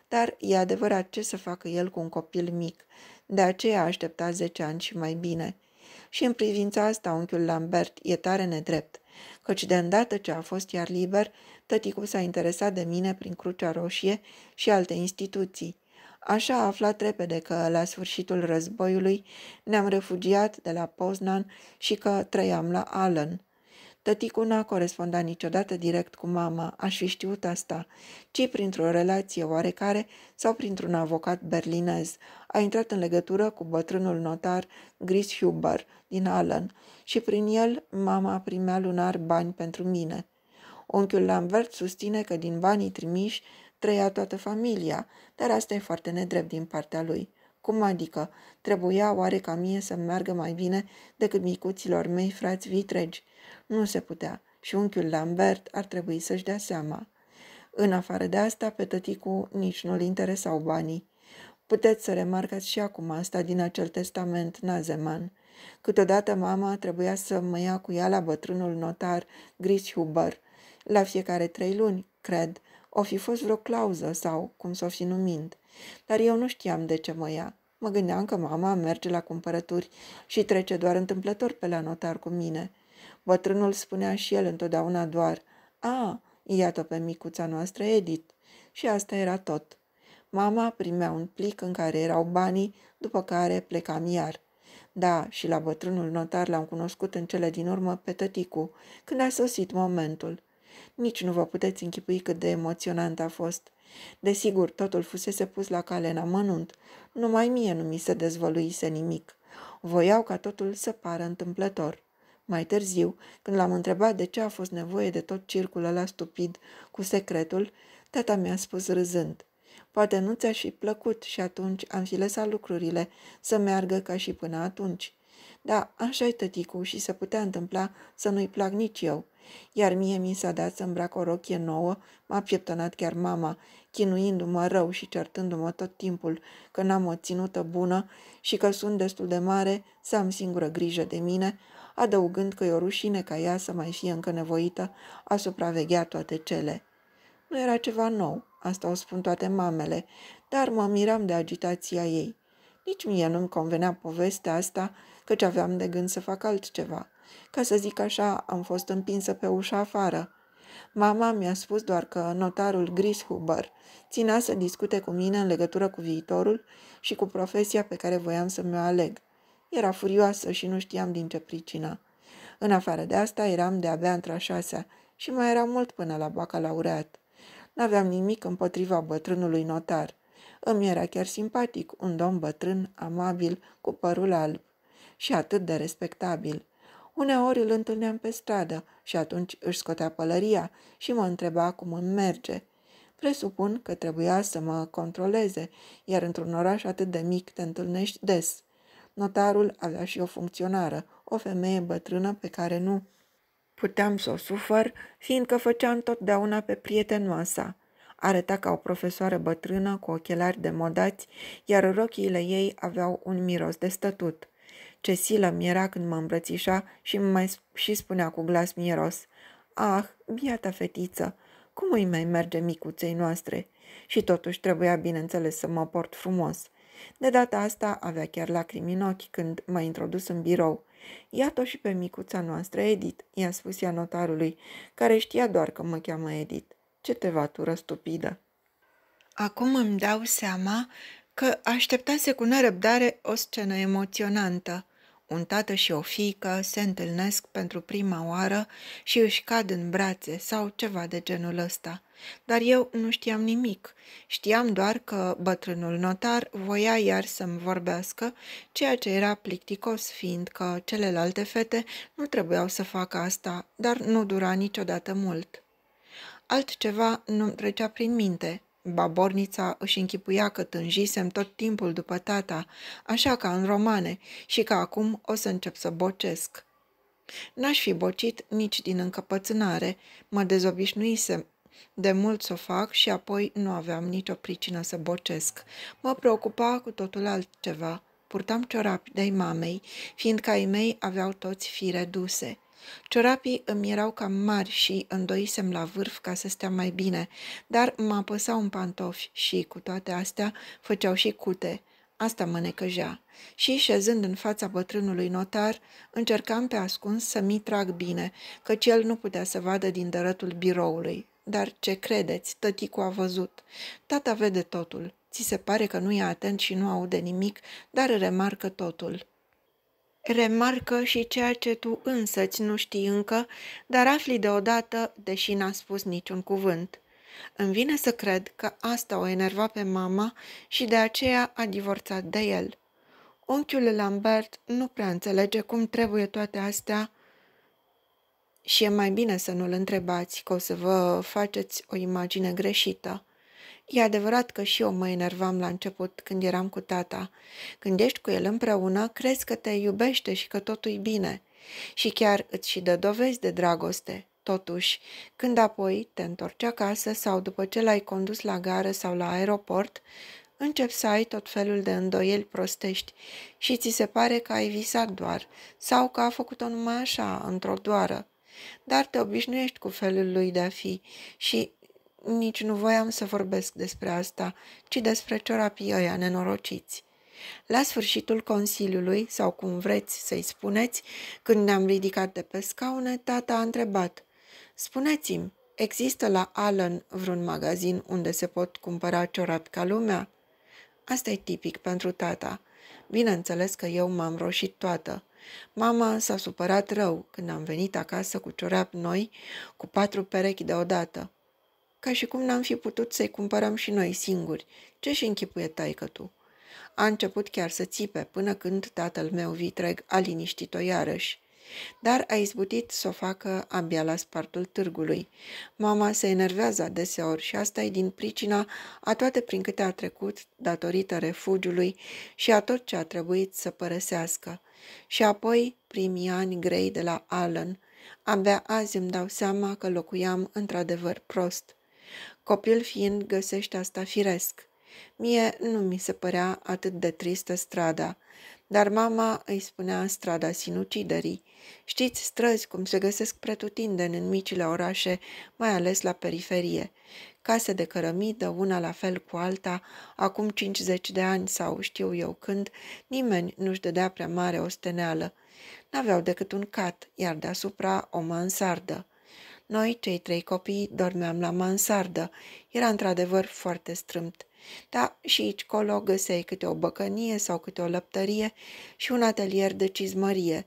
Dar e adevărat ce să facă el cu un copil mic. De aceea aștepta zece ani și mai bine. Și în privința asta unchiul Lambert e tare nedrept, căci de îndată ce a fost iar liber, tăticul s-a interesat de mine prin Crucea Roșie și alte instituții. Așa a aflat repede că, la sfârșitul războiului, ne-am refugiat de la Poznan și că trăiam la Allen. Tăticul n-a corespondat niciodată direct cu mama, aș fi știut asta, ci printr-o relație oarecare sau printr-un avocat berlinez. A intrat în legătură cu bătrânul notar Gris Huber din Allen și prin el mama primea lunar bani pentru mine. Unchiul Lambert susține că din banii trimiși trăia toată familia, dar asta e foarte nedrept din partea lui. Cum adică? Trebuia oare ca mie să meargă mai bine decât micuților mei frați vitregi? Nu se putea și unchiul Lambert ar trebui să-și dea seama. În afară de asta, pe tăticu nici nu-l interesau banii. Puteți să remarcați și acum asta din acel testament nazeman. Câteodată mama trebuia să mă ia cu ea la bătrânul notar Gris Huber. La fiecare trei luni, cred, o fi fost vreo clauză sau, cum s-o fi numind. Dar eu nu știam de ce mă ia. Mă gândeam că mama merge la cumpărături și trece doar întâmplător pe la notar cu mine. Bătrânul spunea și el întotdeauna doar, A, iată pe micuța noastră Edith. Și asta era tot. Mama primea un plic în care erau banii, după care plecam iar. Da, și la bătrânul notar l-am cunoscut în cele din urmă pe tăticu, când a sosit momentul. Nici nu vă puteți închipui cât de emoționant a fost. Desigur, totul fusese pus la cale în amănunt. Numai mie nu mi se dezvăluise nimic. Voiau ca totul să pară întâmplător. Mai târziu, când l-am întrebat de ce a fost nevoie de tot circul ăla stupid cu secretul, tata mi-a spus râzând. Poate nu ți-aș fi plăcut și atunci am fi lăsat lucrurile să meargă ca și până atunci. Da, așa-i tăticu și se putea întâmpla să nu-i plac nici eu iar mie mi s-a dat să îmbrac o rochie nouă, m-a pieptănat chiar mama, chinuindu-mă rău și certându-mă tot timpul că n-am o ținută bună și că sunt destul de mare să am singură grijă de mine, adăugând că e o rușine ca ea să mai fie încă nevoită a supraveghea toate cele. Nu era ceva nou, asta o spun toate mamele, dar mă miram de agitația ei. Nici mie nu-mi convenea povestea asta, căci aveam de gând să fac altceva – ca să zic așa, am fost împinsă pe ușa afară. Mama mi-a spus doar că notarul gris Huber ținea să discute cu mine în legătură cu viitorul și cu profesia pe care voiam să mi-o aleg. Era furioasă și nu știam din ce pricină. În afară de asta, eram de-abia între a șasea și mai era mult până la bacalaureat. N-aveam nimic împotriva bătrânului notar. Îmi era chiar simpatic un domn bătrân, amabil, cu părul alb și atât de respectabil. Uneori îl întâlneam pe stradă și atunci își scotea pălăria și mă întreba cum îmi merge. Presupun că trebuia să mă controleze, iar într-un oraș atât de mic te întâlnești des. Notarul avea și o funcționară, o femeie bătrână pe care nu puteam să o sufăr, fiindcă făcea întotdeauna pe prietenoasa. Arăta ca o profesoară bătrână cu ochelari de modați, iar rochiile ei aveau un miros de stătut. Ce silă mi era când mă îmbrățișa și mai și spunea cu glas mieros. Ah, biata fetiță, cum îi mai merge micuței noastre? Și totuși trebuia, bineînțeles, să mă port frumos. De data asta avea chiar lacrimi în ochi când m-a introdus în birou. Iată și pe micuța noastră, Edit, i-a spus ea notarului, care știa doar că mă cheamă Edit. Ce tevatură stupidă! Acum îmi dau seama că așteptase cu nerăbdare o scenă emoționantă. Un tată și o fiică se întâlnesc pentru prima oară și își cad în brațe sau ceva de genul ăsta. Dar eu nu știam nimic. Știam doar că bătrânul notar voia iar să-mi vorbească, ceea ce era plicticos fiindcă celelalte fete nu trebuiau să facă asta, dar nu dura niciodată mult. Altceva nu trecea prin minte, Babornița își închipuia că tânjisem tot timpul după tata, așa ca în romane, și că acum o să încep să bocesc. N-aș fi bocit nici din încăpățânare, mă dezobișnuisem de mult să o fac și apoi nu aveam nicio pricină să bocesc. Mă preocupa cu totul altceva. Purtam ciorapi de-ai mamei, fiindcă ai mei aveau toți fire duse. Ciorapii îmi erau cam mari și îndoisem la vârf ca să stea mai bine, dar mă apăsau în pantofi și, cu toate astea, făceau și cute. Asta mă necăjea. Și, șezând în fața bătrânului notar, încercam pe ascuns să mi trag bine, căci el nu putea să vadă din dărătul biroului. Dar ce credeți, tăticu a văzut. Tata vede totul. Ți se pare că nu e atent și nu aude nimic, dar remarcă totul. Remarcă și ceea ce tu însăți nu știi încă, dar afli deodată, deși n-a spus niciun cuvânt. Îmi vine să cred că asta o enerva pe mama și de aceea a divorțat de el. Unchiul Lambert nu prea înțelege cum trebuie toate astea și e mai bine să nu-l întrebați, că o să vă faceți o imagine greșită. E adevărat că și eu mă enervam la început când eram cu tata. Când ești cu el împreună, crezi că te iubește și că totul e bine. Și chiar îți și dă dovezi de dragoste. Totuși, când apoi te întorci acasă sau după ce l-ai condus la gară sau la aeroport, începi să ai tot felul de îndoieli prostești și ți se pare că ai visat doar sau că a făcut-o numai așa, într-o doară. Dar te obișnuiești cu felul lui de a fi și nici nu voiam să vorbesc despre asta, ci despre ciorapii ăia nenorociți. La sfârșitul consiliului, sau cum vreți să-i spuneți, când ne-am ridicat de pe scaune, tata a întrebat Spuneți-mi, există la Allen vreun magazin unde se pot cumpăra ciorapi ca lumea? Asta e tipic pentru tata. Bineînțeles că eu m-am roșit toată. Mama s-a supărat rău când am venit acasă cu ciorap noi, cu patru perechi deodată ca și cum n-am fi putut să-i cumpărăm și noi singuri. Ce-și închipuie taică tu? A început chiar să țipe, până când tatăl meu vitreg a liniștit-o iarăși. Dar a izbutit să o facă abia la spartul târgului. Mama se enervează adeseori și asta e din pricina a toate prin câte a trecut datorită refugiului și a tot ce a trebuit să părăsească. Și apoi primii ani grei de la Allen. Abia azi îmi dau seama că locuiam într-adevăr prost. Copil fiind, găsește asta firesc. Mie nu mi se părea atât de tristă strada, dar mama îi spunea strada sinuciderii. Știți străzi cum se găsesc pretutindeni în micile orașe, mai ales la periferie. Case de cărămidă, una la fel cu alta, acum 50 de ani sau știu eu când, nimeni nu-și dădea prea mare osteneală. N-aveau decât un cat, iar deasupra o mansardă. Noi, cei trei copii, dormeam la mansardă. Era într-adevăr foarte strâmt. Da, și aici colo găseai câte o băcănie sau câte o lăptărie și un atelier de cizmărie.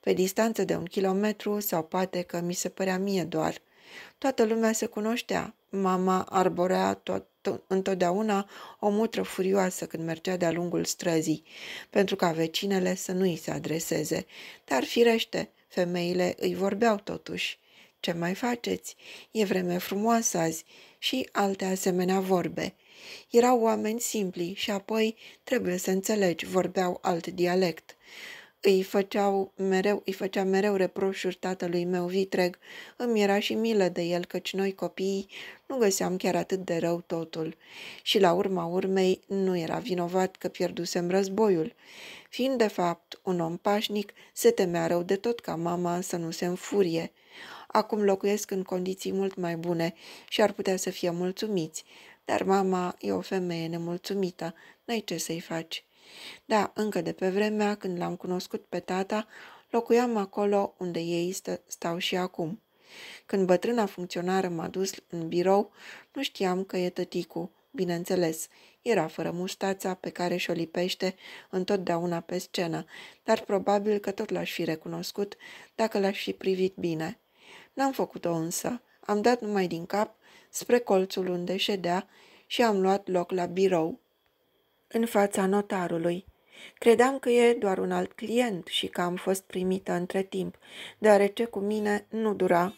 Pe distanță de un kilometru sau poate că mi se părea mie doar. Toată lumea se cunoștea. Mama arborea tot, întotdeauna o mutră furioasă când mergea de-a lungul străzii, pentru ca vecinele să nu îi se adreseze. Dar firește, femeile îi vorbeau totuși ce mai faceți? E vreme frumoasă azi și alte asemenea vorbe. Erau oameni simpli și apoi, trebuie să înțelegi, vorbeau alt dialect. Îi făceau mereu, îi făcea mereu reproșuri tatălui meu vitreg, îmi era și milă de el, căci noi copiii nu găseam chiar atât de rău totul. Și la urma urmei nu era vinovat că pierdusem războiul. Fiind de fapt un om pașnic, se temea rău de tot ca mama să nu se înfurie. Acum locuiesc în condiții mult mai bune și ar putea să fie mulțumiți, dar mama e o femeie nemulțumită, n-ai ce să-i faci. Da, încă de pe vremea când l-am cunoscut pe tata, locuiam acolo unde ei stă, stau și acum. Când bătrâna funcționară m-a dus în birou, nu știam că e tăticu, bineînțeles. Era fără mustața pe care și-o lipește întotdeauna pe scenă, dar probabil că tot l-aș fi recunoscut dacă l-aș fi privit bine. N-am făcut-o însă, am dat numai din cap spre colțul unde ședea și am luat loc la birou, în fața notarului. Credeam că e doar un alt client și că am fost primită între timp, deoarece cu mine nu dura.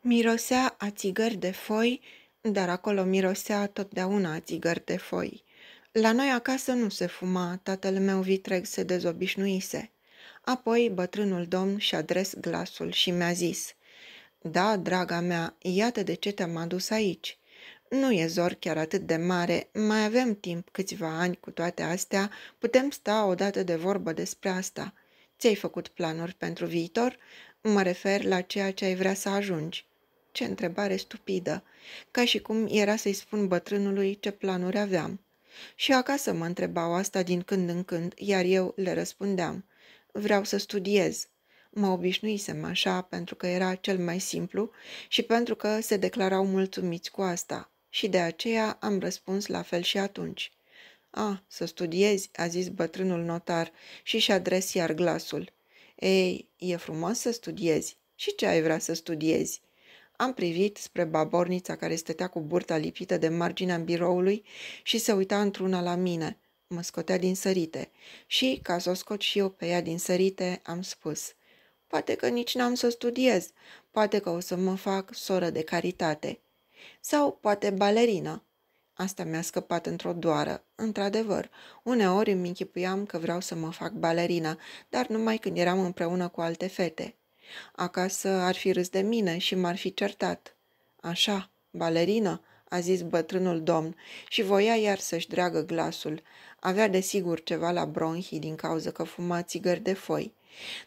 Mirosea a țigări de foi, dar acolo mirosea totdeauna a țigări de foi. La noi acasă nu se fuma, tatăl meu vitreg se dezobișnuise. Apoi bătrânul domn și-a dres glasul și mi-a zis – da, draga mea, iată de ce te-am adus aici. Nu e zor chiar atât de mare, mai avem timp câțiva ani cu toate astea, putem sta odată de vorbă despre asta. Ți-ai făcut planuri pentru viitor? Mă refer la ceea ce ai vrea să ajungi. Ce întrebare stupidă! Ca și cum era să-i spun bătrânului ce planuri aveam. Și acasă mă întrebau asta din când în când, iar eu le răspundeam. Vreau să studiez. Mă obișnuisem așa pentru că era cel mai simplu și pentru că se declarau mulțumiți cu asta și de aceea am răspuns la fel și atunci. A, să studiezi, a zis bătrânul notar și și-a adres iar glasul. Ei, e frumos să studiezi. Și ce ai vrea să studiezi? Am privit spre babornița care stătea cu burta lipită de marginea biroului și se uita într-una la mine. Mă scotea din sărite și, ca să o scot și eu pe ea din sărite, am spus – Poate că nici n-am să studiez, poate că o să mă fac soră de caritate. Sau poate balerină. Asta mi-a scăpat într-o doară. Într-adevăr, uneori îmi închipuiam că vreau să mă fac balerină, dar numai când eram împreună cu alte fete. Acasă ar fi râs de mine și m-ar fi certat. Așa, balerină, a zis bătrânul domn și voia iar să-și dreagă glasul. Avea de sigur ceva la bronhii din cauza că fuma țigări de foi.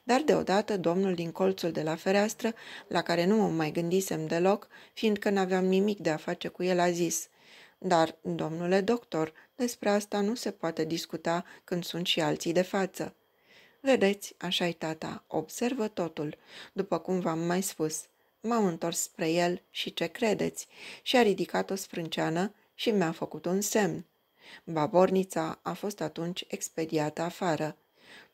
Dar deodată domnul din colțul de la fereastră, la care nu mă mai gândisem deloc, fiindcă n-aveam nimic de a face cu el, a zis Dar, domnule doctor, despre asta nu se poate discuta când sunt și alții de față. Vedeți, așa i tata, observă totul, după cum v-am mai spus. M-am întors spre el și ce credeți? Și-a ridicat o sprânceană și mi-a făcut un semn. Babornița a fost atunci expediată afară.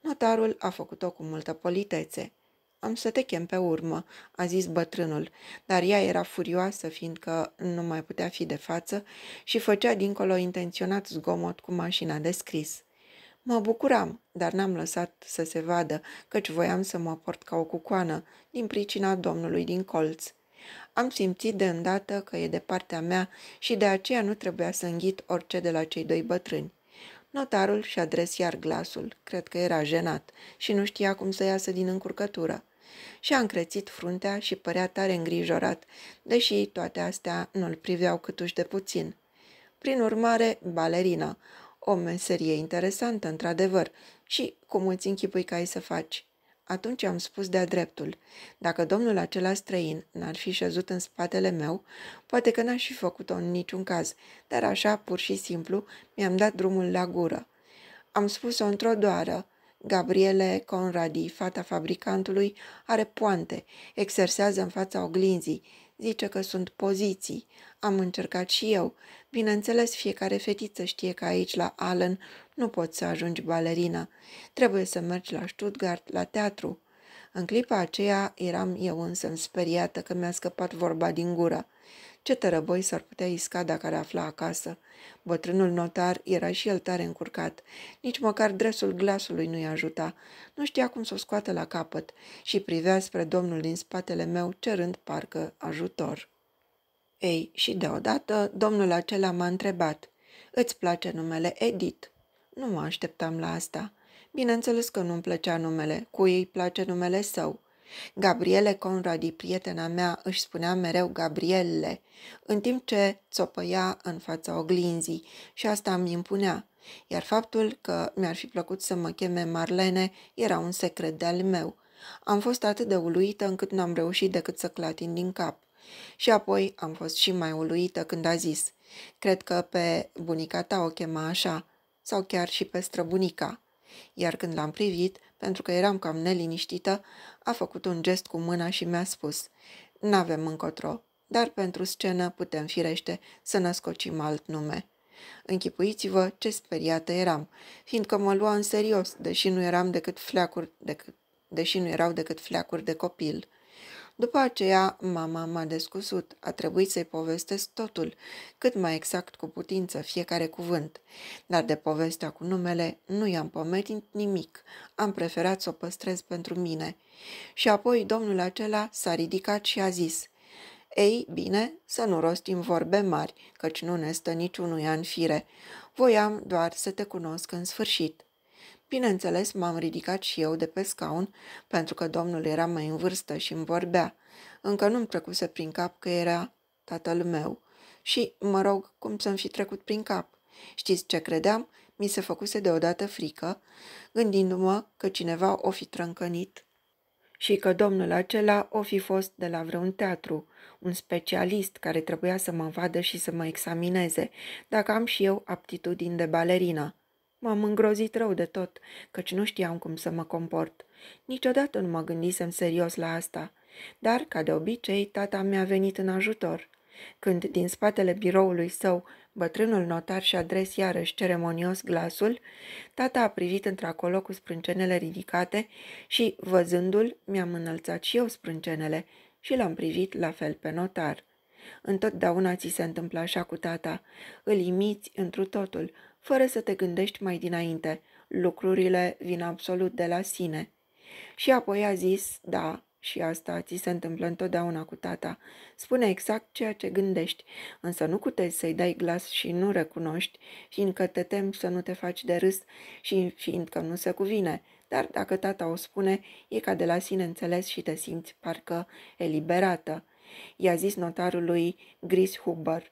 Notarul a făcut-o cu multă politețe. Am să te chem pe urmă, a zis bătrânul, dar ea era furioasă, fiindcă nu mai putea fi de față și făcea dincolo intenționat zgomot cu mașina de scris. Mă bucuram, dar n-am lăsat să se vadă, căci voiam să mă port ca o cucoană, din pricina domnului din colț. Am simțit de îndată că e de partea mea și de aceea nu trebuia să înghit orice de la cei doi bătrâni. Notarul și-a adres iar glasul, cred că era jenat și nu știa cum să iasă din încurcătură. Și-a încrețit fruntea și părea tare îngrijorat, deși toate astea nu-l priveau câtuși de puțin. Prin urmare, balerina, o meserie interesantă, într-adevăr, și cum îți închipui că ai să faci. Atunci am spus de-a dreptul, dacă domnul acela străin n-ar fi șezut în spatele meu, poate că n-aș fi făcut-o în niciun caz, dar așa, pur și simplu, mi-am dat drumul la gură. Am spus-o într-o doară. Gabriele Conradi, fata fabricantului, are poante, exersează în fața oglinzii, Zice că sunt poziții. Am încercat și eu. Bineînțeles, fiecare fetiță știe că aici, la Allen, nu poți să ajungi balerina. Trebuie să mergi la Stuttgart, la teatru. În clipa aceea eram eu însă speriată că mi-a scăpat vorba din gură. Ce tărăboi s-ar putea isca dacă ar afla acasă? Bătrânul notar era și el tare încurcat. Nici măcar dresul glasului nu-i ajuta. Nu știa cum să o scoată la capăt și privea spre domnul din spatele meu, cerând parcă ajutor. Ei, și deodată domnul acela m-a întrebat. Îți place numele Edith? Nu mă așteptam la asta. Bineînțeles că nu-mi plăcea numele, cui îi place numele său. Gabriele Conradi, prietena mea, își spunea mereu Gabrielle, în timp ce țopăia în fața oglinzii și asta îmi impunea, iar faptul că mi-ar fi plăcut să mă cheme Marlene era un secret de-al meu. Am fost atât de uluită încât n-am reușit decât să clatin din cap. Și apoi am fost și mai uluită când a zis – Cred că pe bunica ta o chema așa, sau chiar și pe străbunica iar când l-am privit, pentru că eram cam neliniștită, a făcut un gest cu mâna și mi-a spus N-avem încotro, dar pentru scenă putem firește să născocim alt nume. Închipuiți-vă ce speriată eram, fiindcă mă lua în serios, deși nu eram decât fleacuri, de, deși nu erau decât fleacuri de copil. După aceea, mama m-a descusut. A trebuit să-i povestesc totul, cât mai exact cu putință, fiecare cuvânt. Dar de povestea cu numele nu i-am pometit nimic. Am preferat să o păstrez pentru mine. Și apoi domnul acela s-a ridicat și a zis – ei, bine, să nu rostim vorbe mari, căci nu ne stă niciunui în fire. Voiam doar să te cunosc în sfârșit. Bineînțeles, m-am ridicat și eu de pe scaun, pentru că domnul era mai în vârstă și îmi vorbea. Încă nu-mi trecuse prin cap că era tatăl meu. Și, mă rog, cum să-mi fi trecut prin cap? Știți ce credeam? Mi se făcuse deodată frică, gândindu-mă că cineva o fi trâncănit și că domnul acela o fi fost de la vreun teatru, un specialist care trebuia să mă vadă și să mă examineze, dacă am și eu aptitudini de balerină. M-am îngrozit rău de tot, căci nu știam cum să mă comport. Niciodată nu mă gândisem serios la asta, dar, ca de obicei, tata mi-a venit în ajutor. Când, din spatele biroului său, bătrânul notar și-a dres iarăși ceremonios glasul, tata a privit într-acolo cu sprâncenele ridicate și, văzându-l, mi-am înălțat și eu sprâncenele și l-am privit la fel pe notar. Întotdeauna ți se întâmplă așa cu tata. Îl imiți întru totul, fără să te gândești mai dinainte. Lucrurile vin absolut de la sine. Și apoi a zis, da, și asta ți se întâmplă întotdeauna cu tata. Spune exact ceea ce gândești, însă nu puteți să-i dai glas și nu recunoști, fiindcă te tem să nu te faci de râs și fiindcă nu se cuvine. Dar dacă tata o spune, e ca de la sine înțeles și te simți parcă eliberată. I-a zis notarului Gris Huber,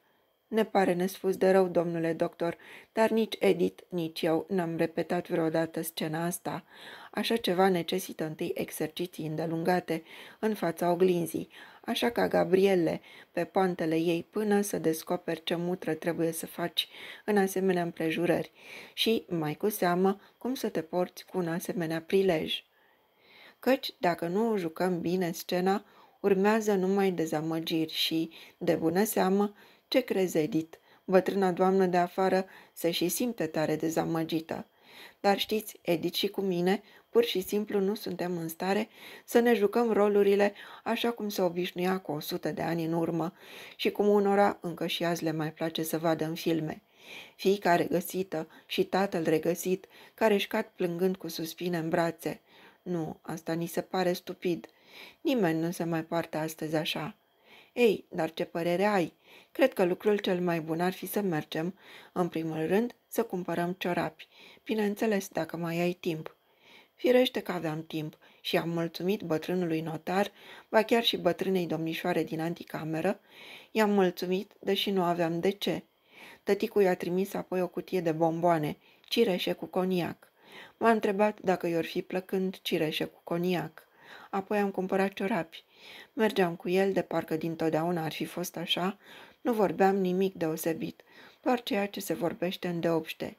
ne pare nespus de rău, domnule doctor, dar nici Edith, nici eu n-am repetat vreodată scena asta. Așa ceva necesită întâi exerciții îndelungate în fața oglinzii, așa ca Gabriele, pe pantele ei, până să descoperi ce mutră trebuie să faci în asemenea împrejurări și, mai cu seamă, cum să te porți cu un asemenea prilej. Căci, dacă nu jucăm bine scena, urmează numai dezamăgiri și, de bună seamă, ce crezi, Edith? Bătrâna doamnă de afară se și simte tare dezamăgită. Dar știți, Edith și cu mine, pur și simplu nu suntem în stare să ne jucăm rolurile așa cum se obișnuia cu o sută de ani în urmă și cum unora încă și azi le mai place să vadă în filme. Fiica regăsită și tatăl regăsit, care își cad plângând cu suspine în brațe. Nu, asta ni se pare stupid. Nimeni nu se mai poartă astăzi așa. Ei, dar ce părere ai? Cred că lucrul cel mai bun ar fi să mergem, în primul rând, să cumpărăm ciorapi. Bineînțeles, dacă mai ai timp. Firește că aveam timp și am mulțumit bătrânului notar, ba chiar și bătrânei domnișoare din anticameră, i-am mulțumit, deși nu aveam de ce. Tăticul i-a trimis apoi o cutie de bomboane, cireșe cu coniac. M-a întrebat dacă i-or fi plăcând cireșe cu coniac. Apoi am cumpărat ciorapi. Mergeam cu el de parcă dintotdeauna ar fi fost așa, nu vorbeam nimic deosebit, doar ceea ce se vorbește în deopște.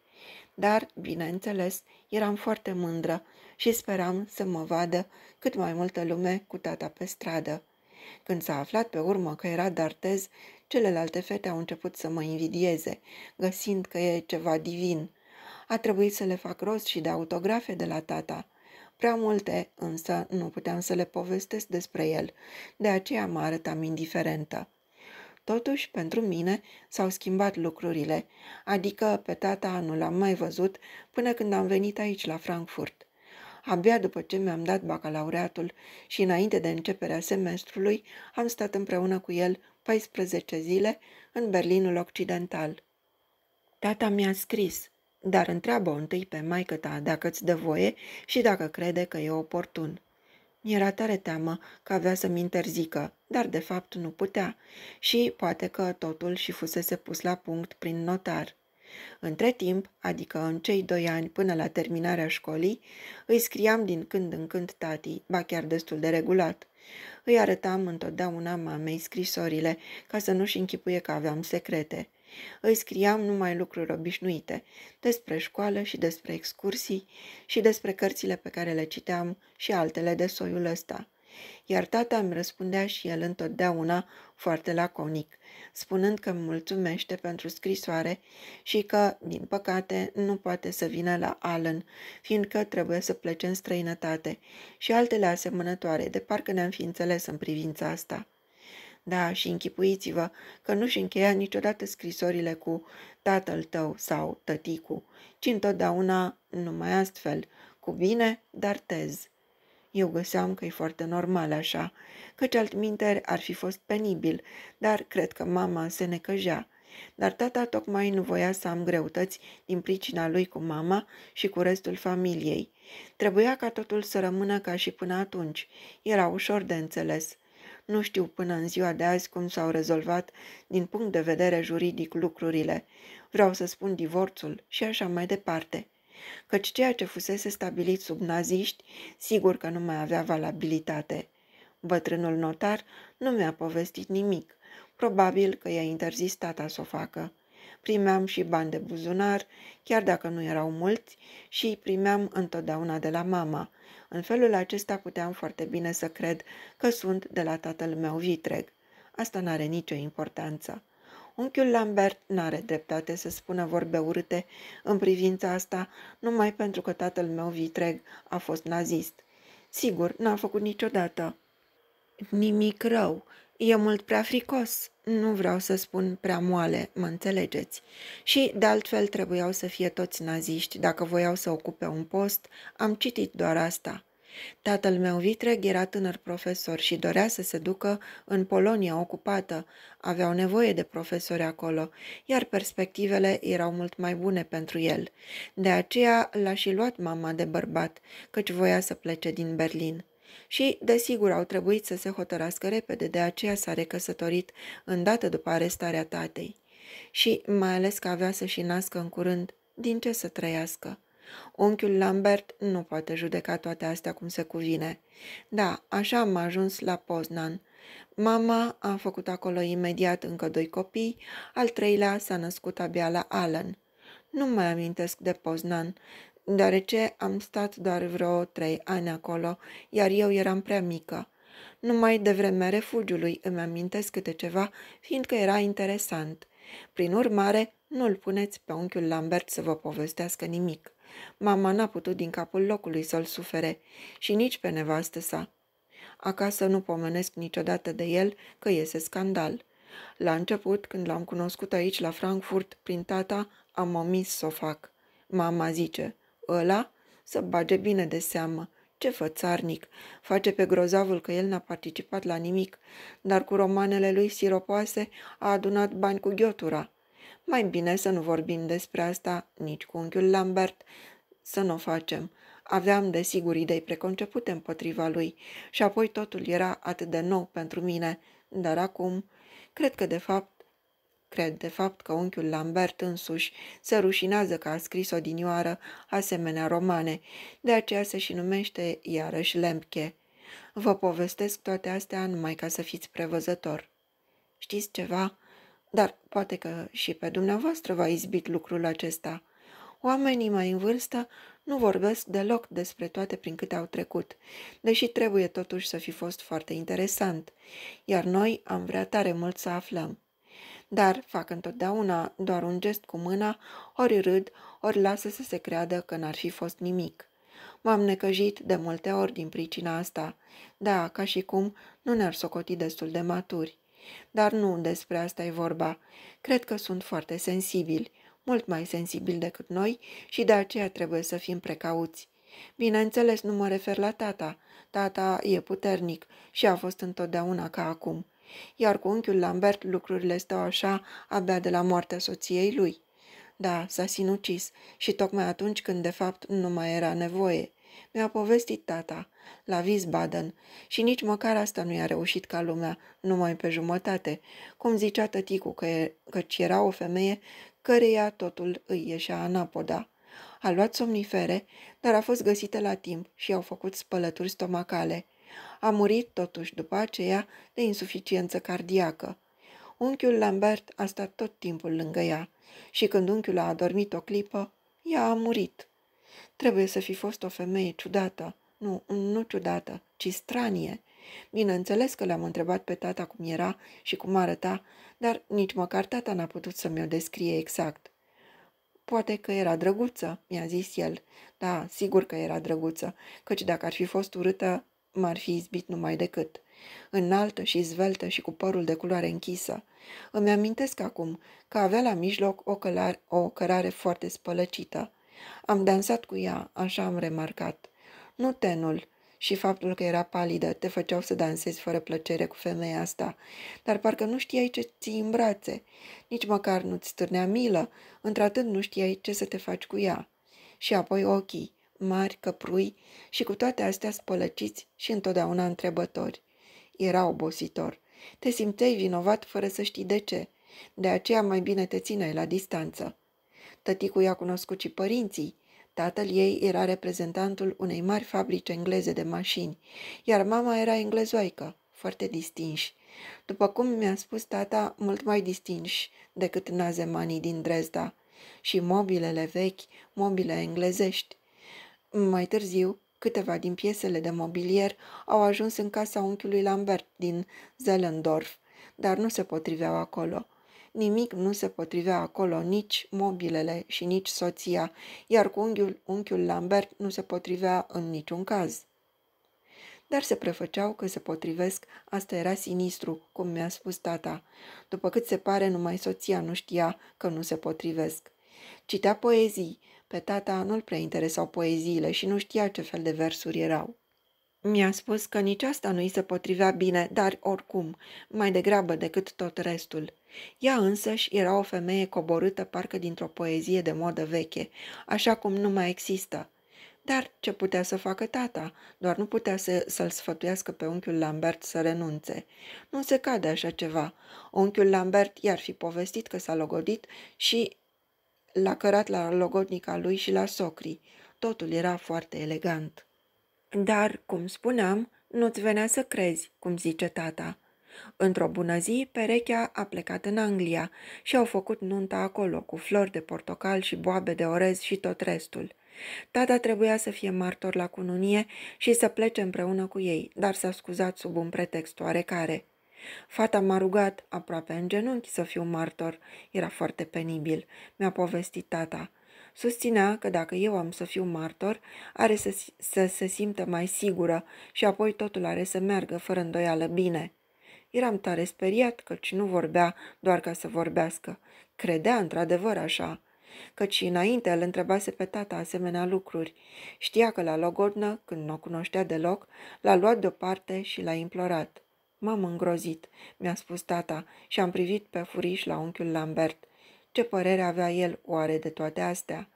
Dar, bineînțeles, eram foarte mândră și speram să mă vadă cât mai multă lume cu tata pe stradă. Când s-a aflat pe urmă că era dartez, celelalte fete au început să mă invidieze, găsind că e ceva divin. A trebuit să le fac rost și de autografe de la tata – Prea multe, însă, nu puteam să le povestesc despre el, de aceea mă arătam indiferentă. Totuși, pentru mine s-au schimbat lucrurile, adică pe tata nu l-am mai văzut până când am venit aici la Frankfurt. Abia după ce mi-am dat bacalaureatul și înainte de începerea semestrului, am stat împreună cu el 14 zile în Berlinul Occidental. Tata mi-a scris – dar întreabă întâi pe maică ta dacă îți dă voie și dacă crede că e oportun. Mi-era tare teamă că avea să-mi interzică, dar de fapt nu putea și poate că totul și fusese pus la punct prin notar. Între timp, adică în cei doi ani până la terminarea școlii, îi scriam din când în când tatii, ba chiar destul de regulat. Îi arătam întotdeauna mamei scrisorile, ca să nu-și închipuie că aveam secrete – îi scriam numai lucruri obișnuite, despre școală și despre excursii și despre cărțile pe care le citeam și altele de soiul ăsta. Iar tata îmi răspundea și el întotdeauna foarte laconic, spunând că îmi mulțumește pentru scrisoare și că, din păcate, nu poate să vină la Allen, fiindcă trebuie să plece în străinătate și altele asemănătoare, de parcă ne-am fi înțeles în privința asta. Da, și închipuiți-vă că nu-și încheia niciodată scrisorile cu tatăl tău sau tăticu, ci întotdeauna numai astfel, cu bine, dar tez. Eu găseam că e foarte normal așa, căci altminteri ar fi fost penibil, dar cred că mama se necăjea. Dar tata tocmai nu voia să am greutăți din pricina lui cu mama și cu restul familiei. Trebuia ca totul să rămână ca și până atunci. Era ușor de înțeles. Nu știu până în ziua de azi cum s-au rezolvat din punct de vedere juridic lucrurile. Vreau să spun divorțul și așa mai departe. Căci ceea ce fusese stabilit sub naziști, sigur că nu mai avea valabilitate. Bătrânul notar nu mi-a povestit nimic. Probabil că i-a interzis tata să o facă. Primeam și bani de buzunar, chiar dacă nu erau mulți, și îi primeam întotdeauna de la mama – în felul acesta puteam foarte bine să cred că sunt de la tatăl meu vitreg. Asta n-are nicio importanță. Unchiul Lambert n-are dreptate să spună vorbe urâte în privința asta numai pentru că tatăl meu vitreg a fost nazist. Sigur, n-a făcut niciodată nimic rău E mult prea fricos, nu vreau să spun prea moale, mă înțelegeți. Și, de altfel, trebuiau să fie toți naziști dacă voiau să ocupe un post, am citit doar asta. Tatăl meu vitreg era tânăr profesor și dorea să se ducă în Polonia ocupată. Aveau nevoie de profesori acolo, iar perspectivele erau mult mai bune pentru el. De aceea l-a și luat mama de bărbat, căci voia să plece din Berlin. Și, desigur, au trebuit să se hotărască repede, de aceea s-a recăsătorit îndată după arestarea tatei. Și, mai ales că avea să și nască în curând, din ce să trăiască? Unchiul Lambert nu poate judeca toate astea cum se cuvine. Da, așa am ajuns la Poznan. Mama a făcut acolo imediat încă doi copii, al treilea s-a născut abia la Allen. Nu mai amintesc de Poznan, deoarece am stat doar vreo trei ani acolo, iar eu eram prea mică. Numai de vremea refugiului îmi amintesc câte ceva, fiindcă era interesant. Prin urmare, nu-l puneți pe unchiul Lambert să vă povestească nimic. Mama n-a putut din capul locului să-l sufere și nici pe nevastă sa. Acasă nu pomenesc niciodată de el că iese scandal. La început, când l-am cunoscut aici la Frankfurt, prin tata, am omis să o fac. Mama zice, ăla să bage bine de seamă. Ce fățarnic! Face pe grozavul că el n-a participat la nimic, dar cu romanele lui siropoase a adunat bani cu ghiotura. Mai bine să nu vorbim despre asta nici cu unchiul Lambert, să nu o facem. Aveam, desigur, idei preconcepute împotriva lui și apoi totul era atât de nou pentru mine, dar acum, cred că, de fapt, Cred, de fapt, că unchiul Lambert însuși se rușinează că a scris odinioară asemenea romane, de aceea se și numește iarăși Lemche. Vă povestesc toate astea numai ca să fiți prevăzător. Știți ceva? Dar poate că și pe dumneavoastră v-a izbit lucrul acesta. Oamenii mai în vârstă nu vorbesc deloc despre toate prin câte au trecut, deși trebuie totuși să fi fost foarte interesant, iar noi am vrea tare mult să aflăm dar fac întotdeauna doar un gest cu mâna, ori râd, ori lasă să se creadă că n-ar fi fost nimic. M-am necăjit de multe ori din pricina asta. Da, ca și cum nu ne-ar socoti destul de maturi. Dar nu despre asta e vorba. Cred că sunt foarte sensibili, mult mai sensibili decât noi și de aceea trebuie să fim precauți. Bineînțeles, nu mă refer la tata. Tata e puternic și a fost întotdeauna ca acum iar cu unchiul Lambert lucrurile stau așa abia de la moartea soției lui. Da, s-a sinucis și tocmai atunci când de fapt nu mai era nevoie. Mi-a povestit tata, la Wiesbaden, și nici măcar asta nu i-a reușit ca lumea, numai pe jumătate, cum zicea tăticul că căci era o femeie căreia totul îi ieșea anapoda. A luat somnifere, dar a fost găsită la timp și i-au făcut spălături stomacale – a murit, totuși, după aceea, de insuficiență cardiacă. Unchiul Lambert a stat tot timpul lângă ea și când unchiul a adormit o clipă, ea a murit. Trebuie să fi fost o femeie ciudată, nu, nu ciudată, ci stranie. Bineînțeles că l-am întrebat pe tata cum era și cum arăta, dar nici măcar tata n-a putut să mi-o descrie exact. Poate că era drăguță, mi-a zis el. Da, sigur că era drăguță, căci dacă ar fi fost urâtă, m-ar fi izbit numai decât. Înaltă și zveltă și cu părul de culoare închisă. Îmi amintesc acum că avea la mijloc o, călar, o cărare foarte spălăcită. Am dansat cu ea, așa am remarcat. Nu tenul și faptul că era palidă te făceau să dansezi fără plăcere cu femeia asta, dar parcă nu știai ce ții în brațe. Nici măcar nu-ți stârnea milă, într-atât nu știai ce să te faci cu ea. Și apoi ochii, mari, căprui și cu toate astea spălăciți și întotdeauna întrebători. Era obositor. Te simțeai vinovat fără să știi de ce. De aceea mai bine te țineai la distanță. Tăticul i-a cunoscut și părinții. Tatăl ei era reprezentantul unei mari fabrici engleze de mașini, iar mama era englezoică, foarte distinși. După cum mi-a spus tata, mult mai distinși decât nazemanii din Dresda. Și mobilele vechi, mobile englezești. Mai târziu, câteva din piesele de mobilier au ajuns în casa unchiului Lambert din Zelendorf, dar nu se potriveau acolo. Nimic nu se potrivea acolo, nici mobilele și nici soția, iar cu unchiul, unchiul Lambert nu se potrivea în niciun caz. Dar se prefăceau că se potrivesc, asta era sinistru, cum mi-a spus tata. După cât se pare, numai soția nu știa că nu se potrivesc. Citea poezii, pe tata nu-l prea interesau poeziile și nu știa ce fel de versuri erau. Mi-a spus că nici asta nu-i se potrivea bine, dar oricum, mai degrabă decât tot restul. Ea însăși era o femeie coborâtă parcă dintr-o poezie de modă veche, așa cum nu mai există. Dar ce putea să facă tata? Doar nu putea să, să-l sfătuiască pe unchiul Lambert să renunțe. Nu se cade așa ceva. Unchiul Lambert i-ar fi povestit că s-a logodit și L-a cărat la logodnica lui și la socrii. Totul era foarte elegant. Dar, cum spuneam, nu-ți venea să crezi, cum zice tata. Într-o bună zi, perechea a plecat în Anglia și au făcut nunta acolo, cu flori de portocal și boabe de orez și tot restul. Tata trebuia să fie martor la cununie și să plece împreună cu ei, dar s-a scuzat sub un pretext oarecare – Fata m-a rugat, aproape în genunchi, să fiu martor. Era foarte penibil. Mi-a povestit tata. Susținea că dacă eu am să fiu martor, are să, să se simtă mai sigură și apoi totul are să meargă fără îndoială bine. Eram tare speriat, căci nu vorbea doar ca să vorbească. Credea într-adevăr așa căci înainte îl întrebase pe tata asemenea lucruri. Știa că la Logodnă, când nu o cunoștea deloc, l-a luat deoparte și l-a implorat. M-am îngrozit, mi-a spus tata și am privit pe furiș la unchiul Lambert. Ce părere avea el oare de toate astea?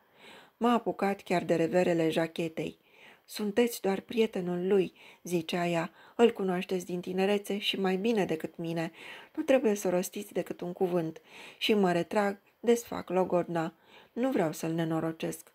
M-a apucat chiar de reverele jachetei. Sunteți doar prietenul lui, zicea ea, îl cunoașteți din tinerețe și mai bine decât mine. Nu trebuie să rostiți decât un cuvânt. Și mă retrag, desfac logodna. Nu vreau să-l nenorocesc.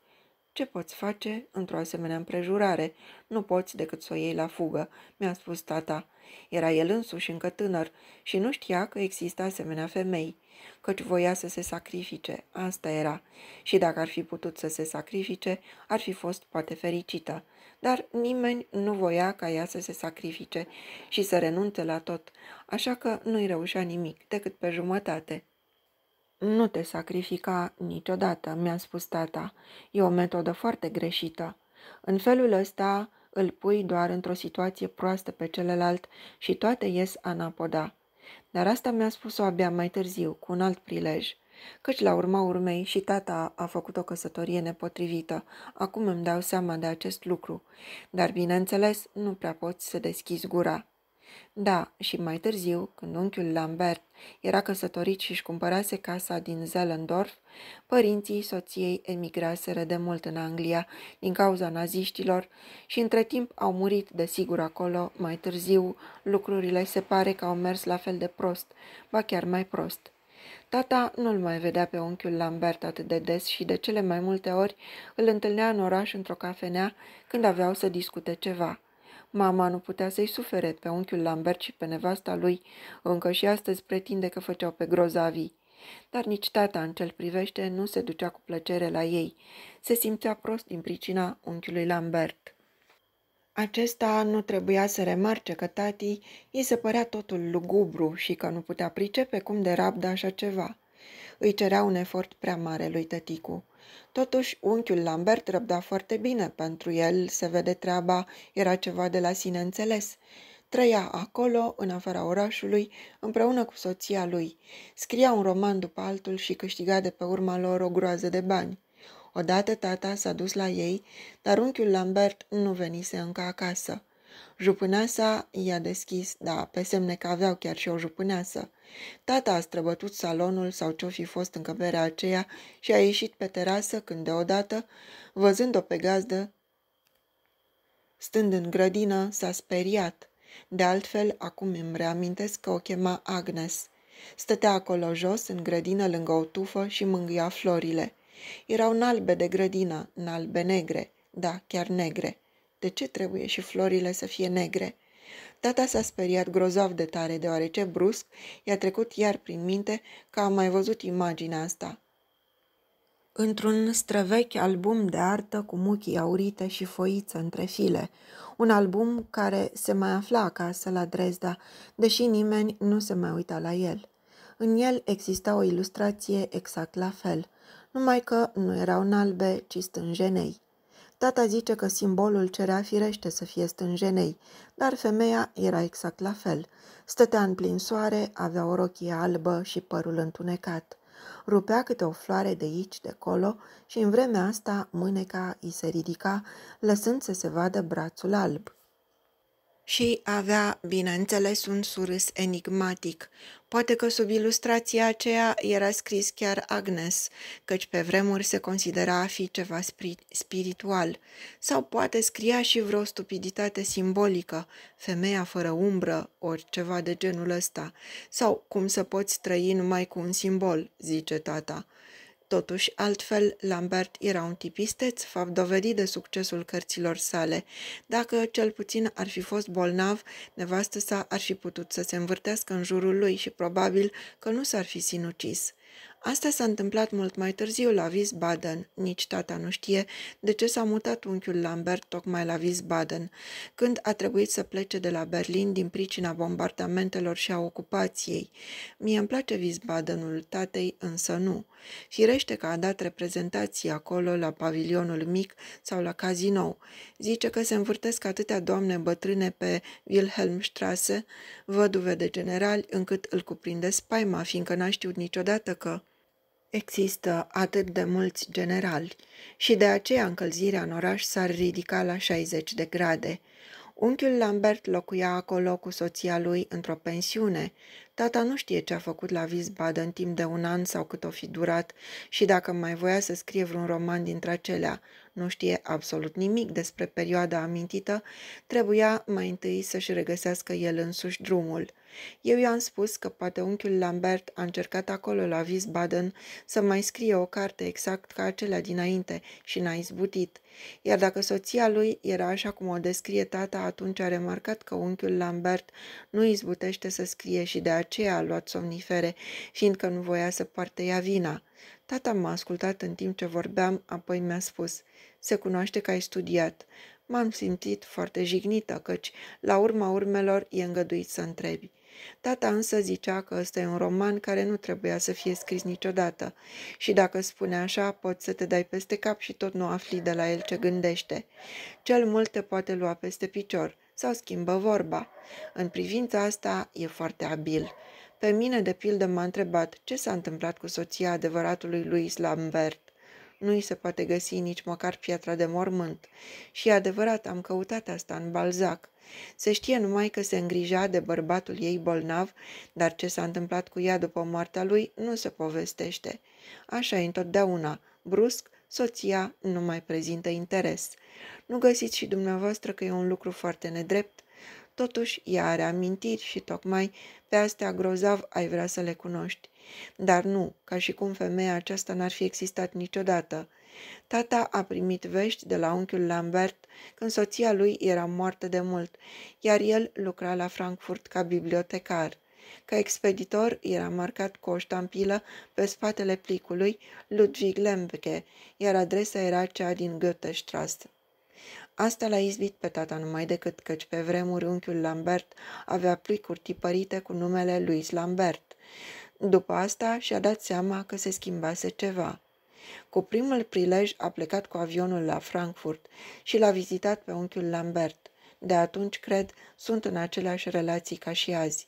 Ce poți face într-o asemenea împrejurare? Nu poți decât să o iei la fugă, mi-a spus tata. Era el însuși încă tânăr și nu știa că există asemenea femei, căci voia să se sacrifice, asta era, și dacă ar fi putut să se sacrifice, ar fi fost poate fericită, dar nimeni nu voia ca ea să se sacrifice și să renunțe la tot, așa că nu-i reușea nimic decât pe jumătate. Nu te sacrifica niciodată, mi-a spus tata. E o metodă foarte greșită. În felul ăsta îl pui doar într-o situație proastă pe celălalt și toate ies anapoda. Dar asta mi-a spus-o abia mai târziu, cu un alt prilej. Căci la urma urmei și tata a făcut o căsătorie nepotrivită. Acum îmi dau seama de acest lucru. Dar, bineînțeles, nu prea poți să deschizi gura. Da, și mai târziu, când unchiul Lambert era căsătorit și își cumpărase casa din Zellendorf, părinții soției emigraseră de mult în Anglia din cauza naziștilor și între timp au murit de sigur acolo, mai târziu, lucrurile se pare că au mers la fel de prost, ba chiar mai prost. Tata nu-l mai vedea pe unchiul Lambert atât de des și de cele mai multe ori îl întâlnea în oraș într-o cafenea când aveau să discute ceva – Mama nu putea să-i sufere pe unchiul Lambert și pe nevasta lui, încă și astăzi pretinde că făceau pe grozavii. Dar nici tata, în cel privește, nu se ducea cu plăcere la ei. Se simțea prost din pricina unchiului Lambert. Acesta nu trebuia să remarce că tatii îi se părea totul lugubru și că nu putea pricepe cum de rabda așa ceva. Îi cerea un efort prea mare lui tăticu. Totuși, unchiul Lambert răbda foarte bine, pentru el se vede treaba, era ceva de la sine înțeles. Trăia acolo, în afara orașului, împreună cu soția lui. Scria un roman după altul și câștiga de pe urma lor o groază de bani. Odată tata s-a dus la ei, dar unchiul Lambert nu venise încă acasă. Jupâneasa i-a deschis, da, pe semne că aveau chiar și o jupâneasă. Tata a străbătut salonul sau ce-o fi fost în încăperea aceea și a ieșit pe terasă când deodată, văzând-o pe gazdă, stând în grădină, s-a speriat. De altfel, acum îmi reamintesc că o chema Agnes. Stătea acolo jos, în grădină, lângă o tufă și mângâia florile. Erau nalbe de grădină, nalbe negre, da, chiar negre. De ce trebuie și florile să fie negre? Tata s-a speriat grozav de tare, deoarece brusc i-a trecut iar prin minte că a mai văzut imaginea asta. Într-un străvechi album de artă cu muchii aurite și foiță între file, un album care se mai afla acasă la Dresda, deși nimeni nu se mai uita la el. În el exista o ilustrație exact la fel, numai că nu erau în albe, ci stânjenei. Tata zice că simbolul cerea firește să fie stânjenei, dar femeia era exact la fel. Stătea în plin soare, avea o rochie albă și părul întunecat. Rupea câte o floare de aici, de colo și în vremea asta mâneca îi se ridica, lăsând să se vadă brațul alb și avea, bineînțeles, un surâs enigmatic. Poate că sub ilustrația aceea era scris chiar Agnes, căci pe vremuri se considera a fi ceva spiritual. Sau poate scria și vreo stupiditate simbolică, femeia fără umbră, ori ceva de genul ăsta. Sau cum să poți trăi numai cu un simbol, zice tata. Totuși, altfel, Lambert era un tipisteț, fapt dovedit de succesul cărților sale. Dacă cel puțin ar fi fost bolnav, nevastă sa ar fi putut să se învârtească în jurul lui și probabil că nu s-ar fi sinucis. Asta s-a întâmplat mult mai târziu la Wiesbaden. Nici tata nu știe de ce s-a mutat unchiul Lambert tocmai la Wiesbaden, când a trebuit să plece de la Berlin din pricina bombardamentelor și a ocupației. Mie îmi place Wiesbadenul tatei, însă nu. Firește că a dat reprezentații acolo la pavilionul mic sau la cazinou. Zice că se învârtesc atâtea doamne bătrâne pe Wilhelmstrasse, văduve de generali, încât îl cuprinde spaima, fiindcă n-a știut niciodată că Există atât de mulți generali și de aceea încălzirea în oraș s-ar ridica la 60 de grade. Unchiul Lambert locuia acolo cu soția lui într-o pensiune. Tata nu știe ce a făcut la în timp de un an sau cât o fi durat și dacă mai voia să scrie vreun roman dintre acelea, nu știe absolut nimic despre perioada amintită, trebuia mai întâi să-și regăsească el însuși drumul. Eu i-am spus că poate unchiul Lambert a încercat acolo la Wiesbaden să mai scrie o carte exact ca acelea dinainte și n-a izbutit. Iar dacă soția lui era așa cum o descrie tata, atunci a remarcat că unchiul Lambert nu izbutește să scrie și de aceea a luat somnifere, fiindcă nu voia să poarte ea vina. Tata m-a ascultat în timp ce vorbeam, apoi mi-a spus, se cunoaște că ai studiat. M-am simțit foarte jignită, căci, la urma urmelor, e îngăduit să întrebi. Tata însă zicea că ăsta e un roman care nu trebuia să fie scris niciodată și dacă spune așa, poți să te dai peste cap și tot nu afli de la el ce gândește. Cel mult te poate lua peste picior sau schimbă vorba. În privința asta e foarte abil. Pe mine, de pildă, m-a întrebat ce s-a întâmplat cu soția adevăratului lui Lambert nu-i se poate găsi nici măcar piatra de mormânt. Și adevărat, am căutat asta în Balzac, se știe numai că se îngrija de bărbatul ei bolnav, dar ce s-a întâmplat cu ea după moartea lui nu se povestește. Așa e întotdeauna, brusc, soția nu mai prezintă interes. Nu găsiți și dumneavoastră că e un lucru foarte nedrept? Totuși, ea are amintiri și tocmai pe astea grozav ai vrea să le cunoști. Dar nu, ca și cum femeia aceasta n-ar fi existat niciodată. Tata a primit vești de la unchiul Lambert când soția lui era moartă de mult, iar el lucra la Frankfurt ca bibliotecar. Ca expeditor era marcat cu o ștampilă pe spatele plicului Ludwig Lembke, iar adresa era cea din Goethe-Strasse. Asta l-a izbit pe tata numai decât căci pe vremuri unchiul Lambert avea plicuri tipărite cu numele lui Lambert. După asta și-a dat seama că se schimbase ceva. Cu primul prilej a plecat cu avionul la Frankfurt și l-a vizitat pe unchiul Lambert. De atunci, cred, sunt în aceleași relații ca și azi.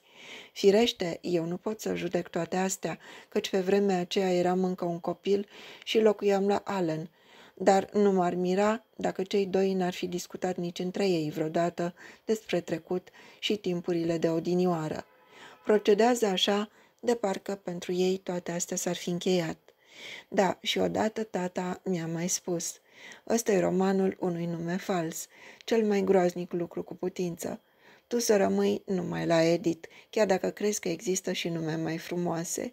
Firește, eu nu pot să judec toate astea, căci pe vremea aceea eram încă un copil și locuiam la Allen, dar nu m-ar mira dacă cei doi n-ar fi discutat nici între ei vreodată despre trecut și timpurile de odinioară. Procedează așa, de parcă pentru ei toate astea s-ar fi încheiat. Da, și odată tata mi-a mai spus. ăsta e romanul unui nume fals, cel mai groaznic lucru cu putință. Tu să rămâi numai la Edit, chiar dacă crezi că există și nume mai frumoase.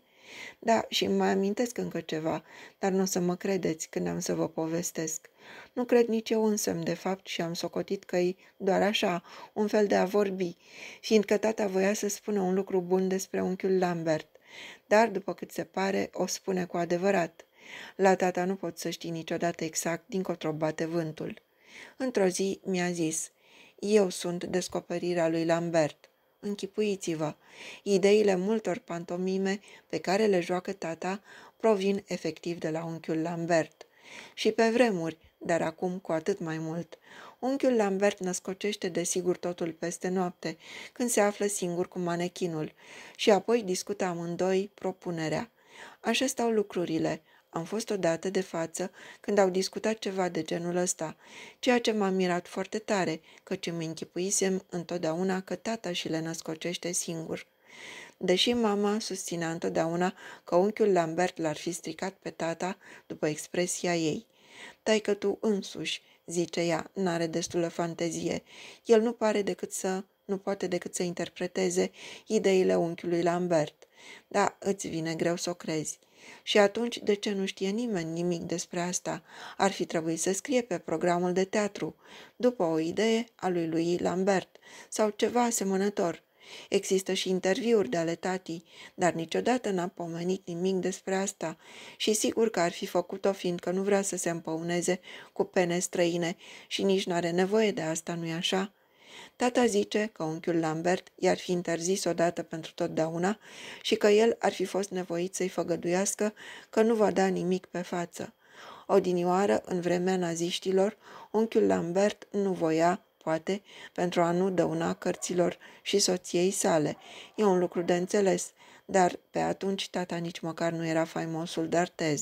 Da, și mai amintesc încă ceva, dar nu o să mă credeți când am să vă povestesc. Nu cred nici eu însem, de fapt, și am socotit că e doar așa, un fel de a vorbi, fiindcă tata voia să spună un lucru bun despre unchiul Lambert dar, după cât se pare, o spune cu adevărat. La tata nu pot să știi niciodată exact dincotro bate vântul. Într-o zi mi-a zis, eu sunt descoperirea lui Lambert. Închipuiți-vă, ideile multor pantomime pe care le joacă tata provin efectiv de la unchiul Lambert. Și pe vremuri, dar acum cu atât mai mult, Unchiul Lambert născocește desigur totul peste noapte, când se află singur cu manechinul, și apoi discută amândoi propunerea. Așa stau lucrurile. Am fost odată de față când au discutat ceva de genul ăsta, ceea ce m-a mirat foarte tare, căci îmi închipuisem întotdeauna că tata și le născocește singur. Deși mama susținea întotdeauna că unchiul Lambert l-ar fi stricat pe tata după expresia ei. că tu însuși zice ea, n-are destulă fantezie. El nu pare decât să, nu poate decât să interpreteze ideile unchiului Lambert. Da, îți vine greu să o crezi. Și atunci, de ce nu știe nimeni nimic despre asta? Ar fi trebuit să scrie pe programul de teatru, după o idee a lui lui Lambert, sau ceva asemănător. Există și interviuri de ale tatii, dar niciodată n-a pomenit nimic despre asta și sigur că ar fi făcut-o fiindcă nu vrea să se împăuneze cu pene străine și nici n-are nevoie de asta, nu-i așa?" Tata zice că unchiul Lambert i-ar fi interzis odată pentru totdeauna și că el ar fi fost nevoit să-i făgăduiască că nu va da nimic pe față. Odinioară, în vremea naziștilor, unchiul Lambert nu voia poate pentru a nu dăuna cărților și soției sale. E un lucru de înțeles, dar pe atunci tata nici măcar nu era faimosul D'Artez.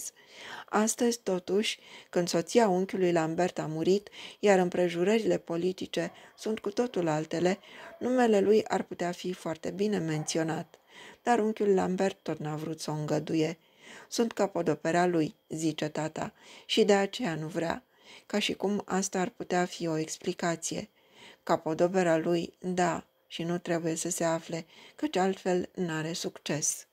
Astăzi, totuși, când soția unchiului Lambert a murit, iar împrejurările politice sunt cu totul altele, numele lui ar putea fi foarte bine menționat. Dar unchiul Lambert tot n-a vrut să o îngăduie. Sunt capodopera lui, zice tata, și de aceea nu vrea, ca și cum asta ar putea fi o explicație. Capodopera lui, da, și nu trebuie să se afle, căci altfel n-are succes.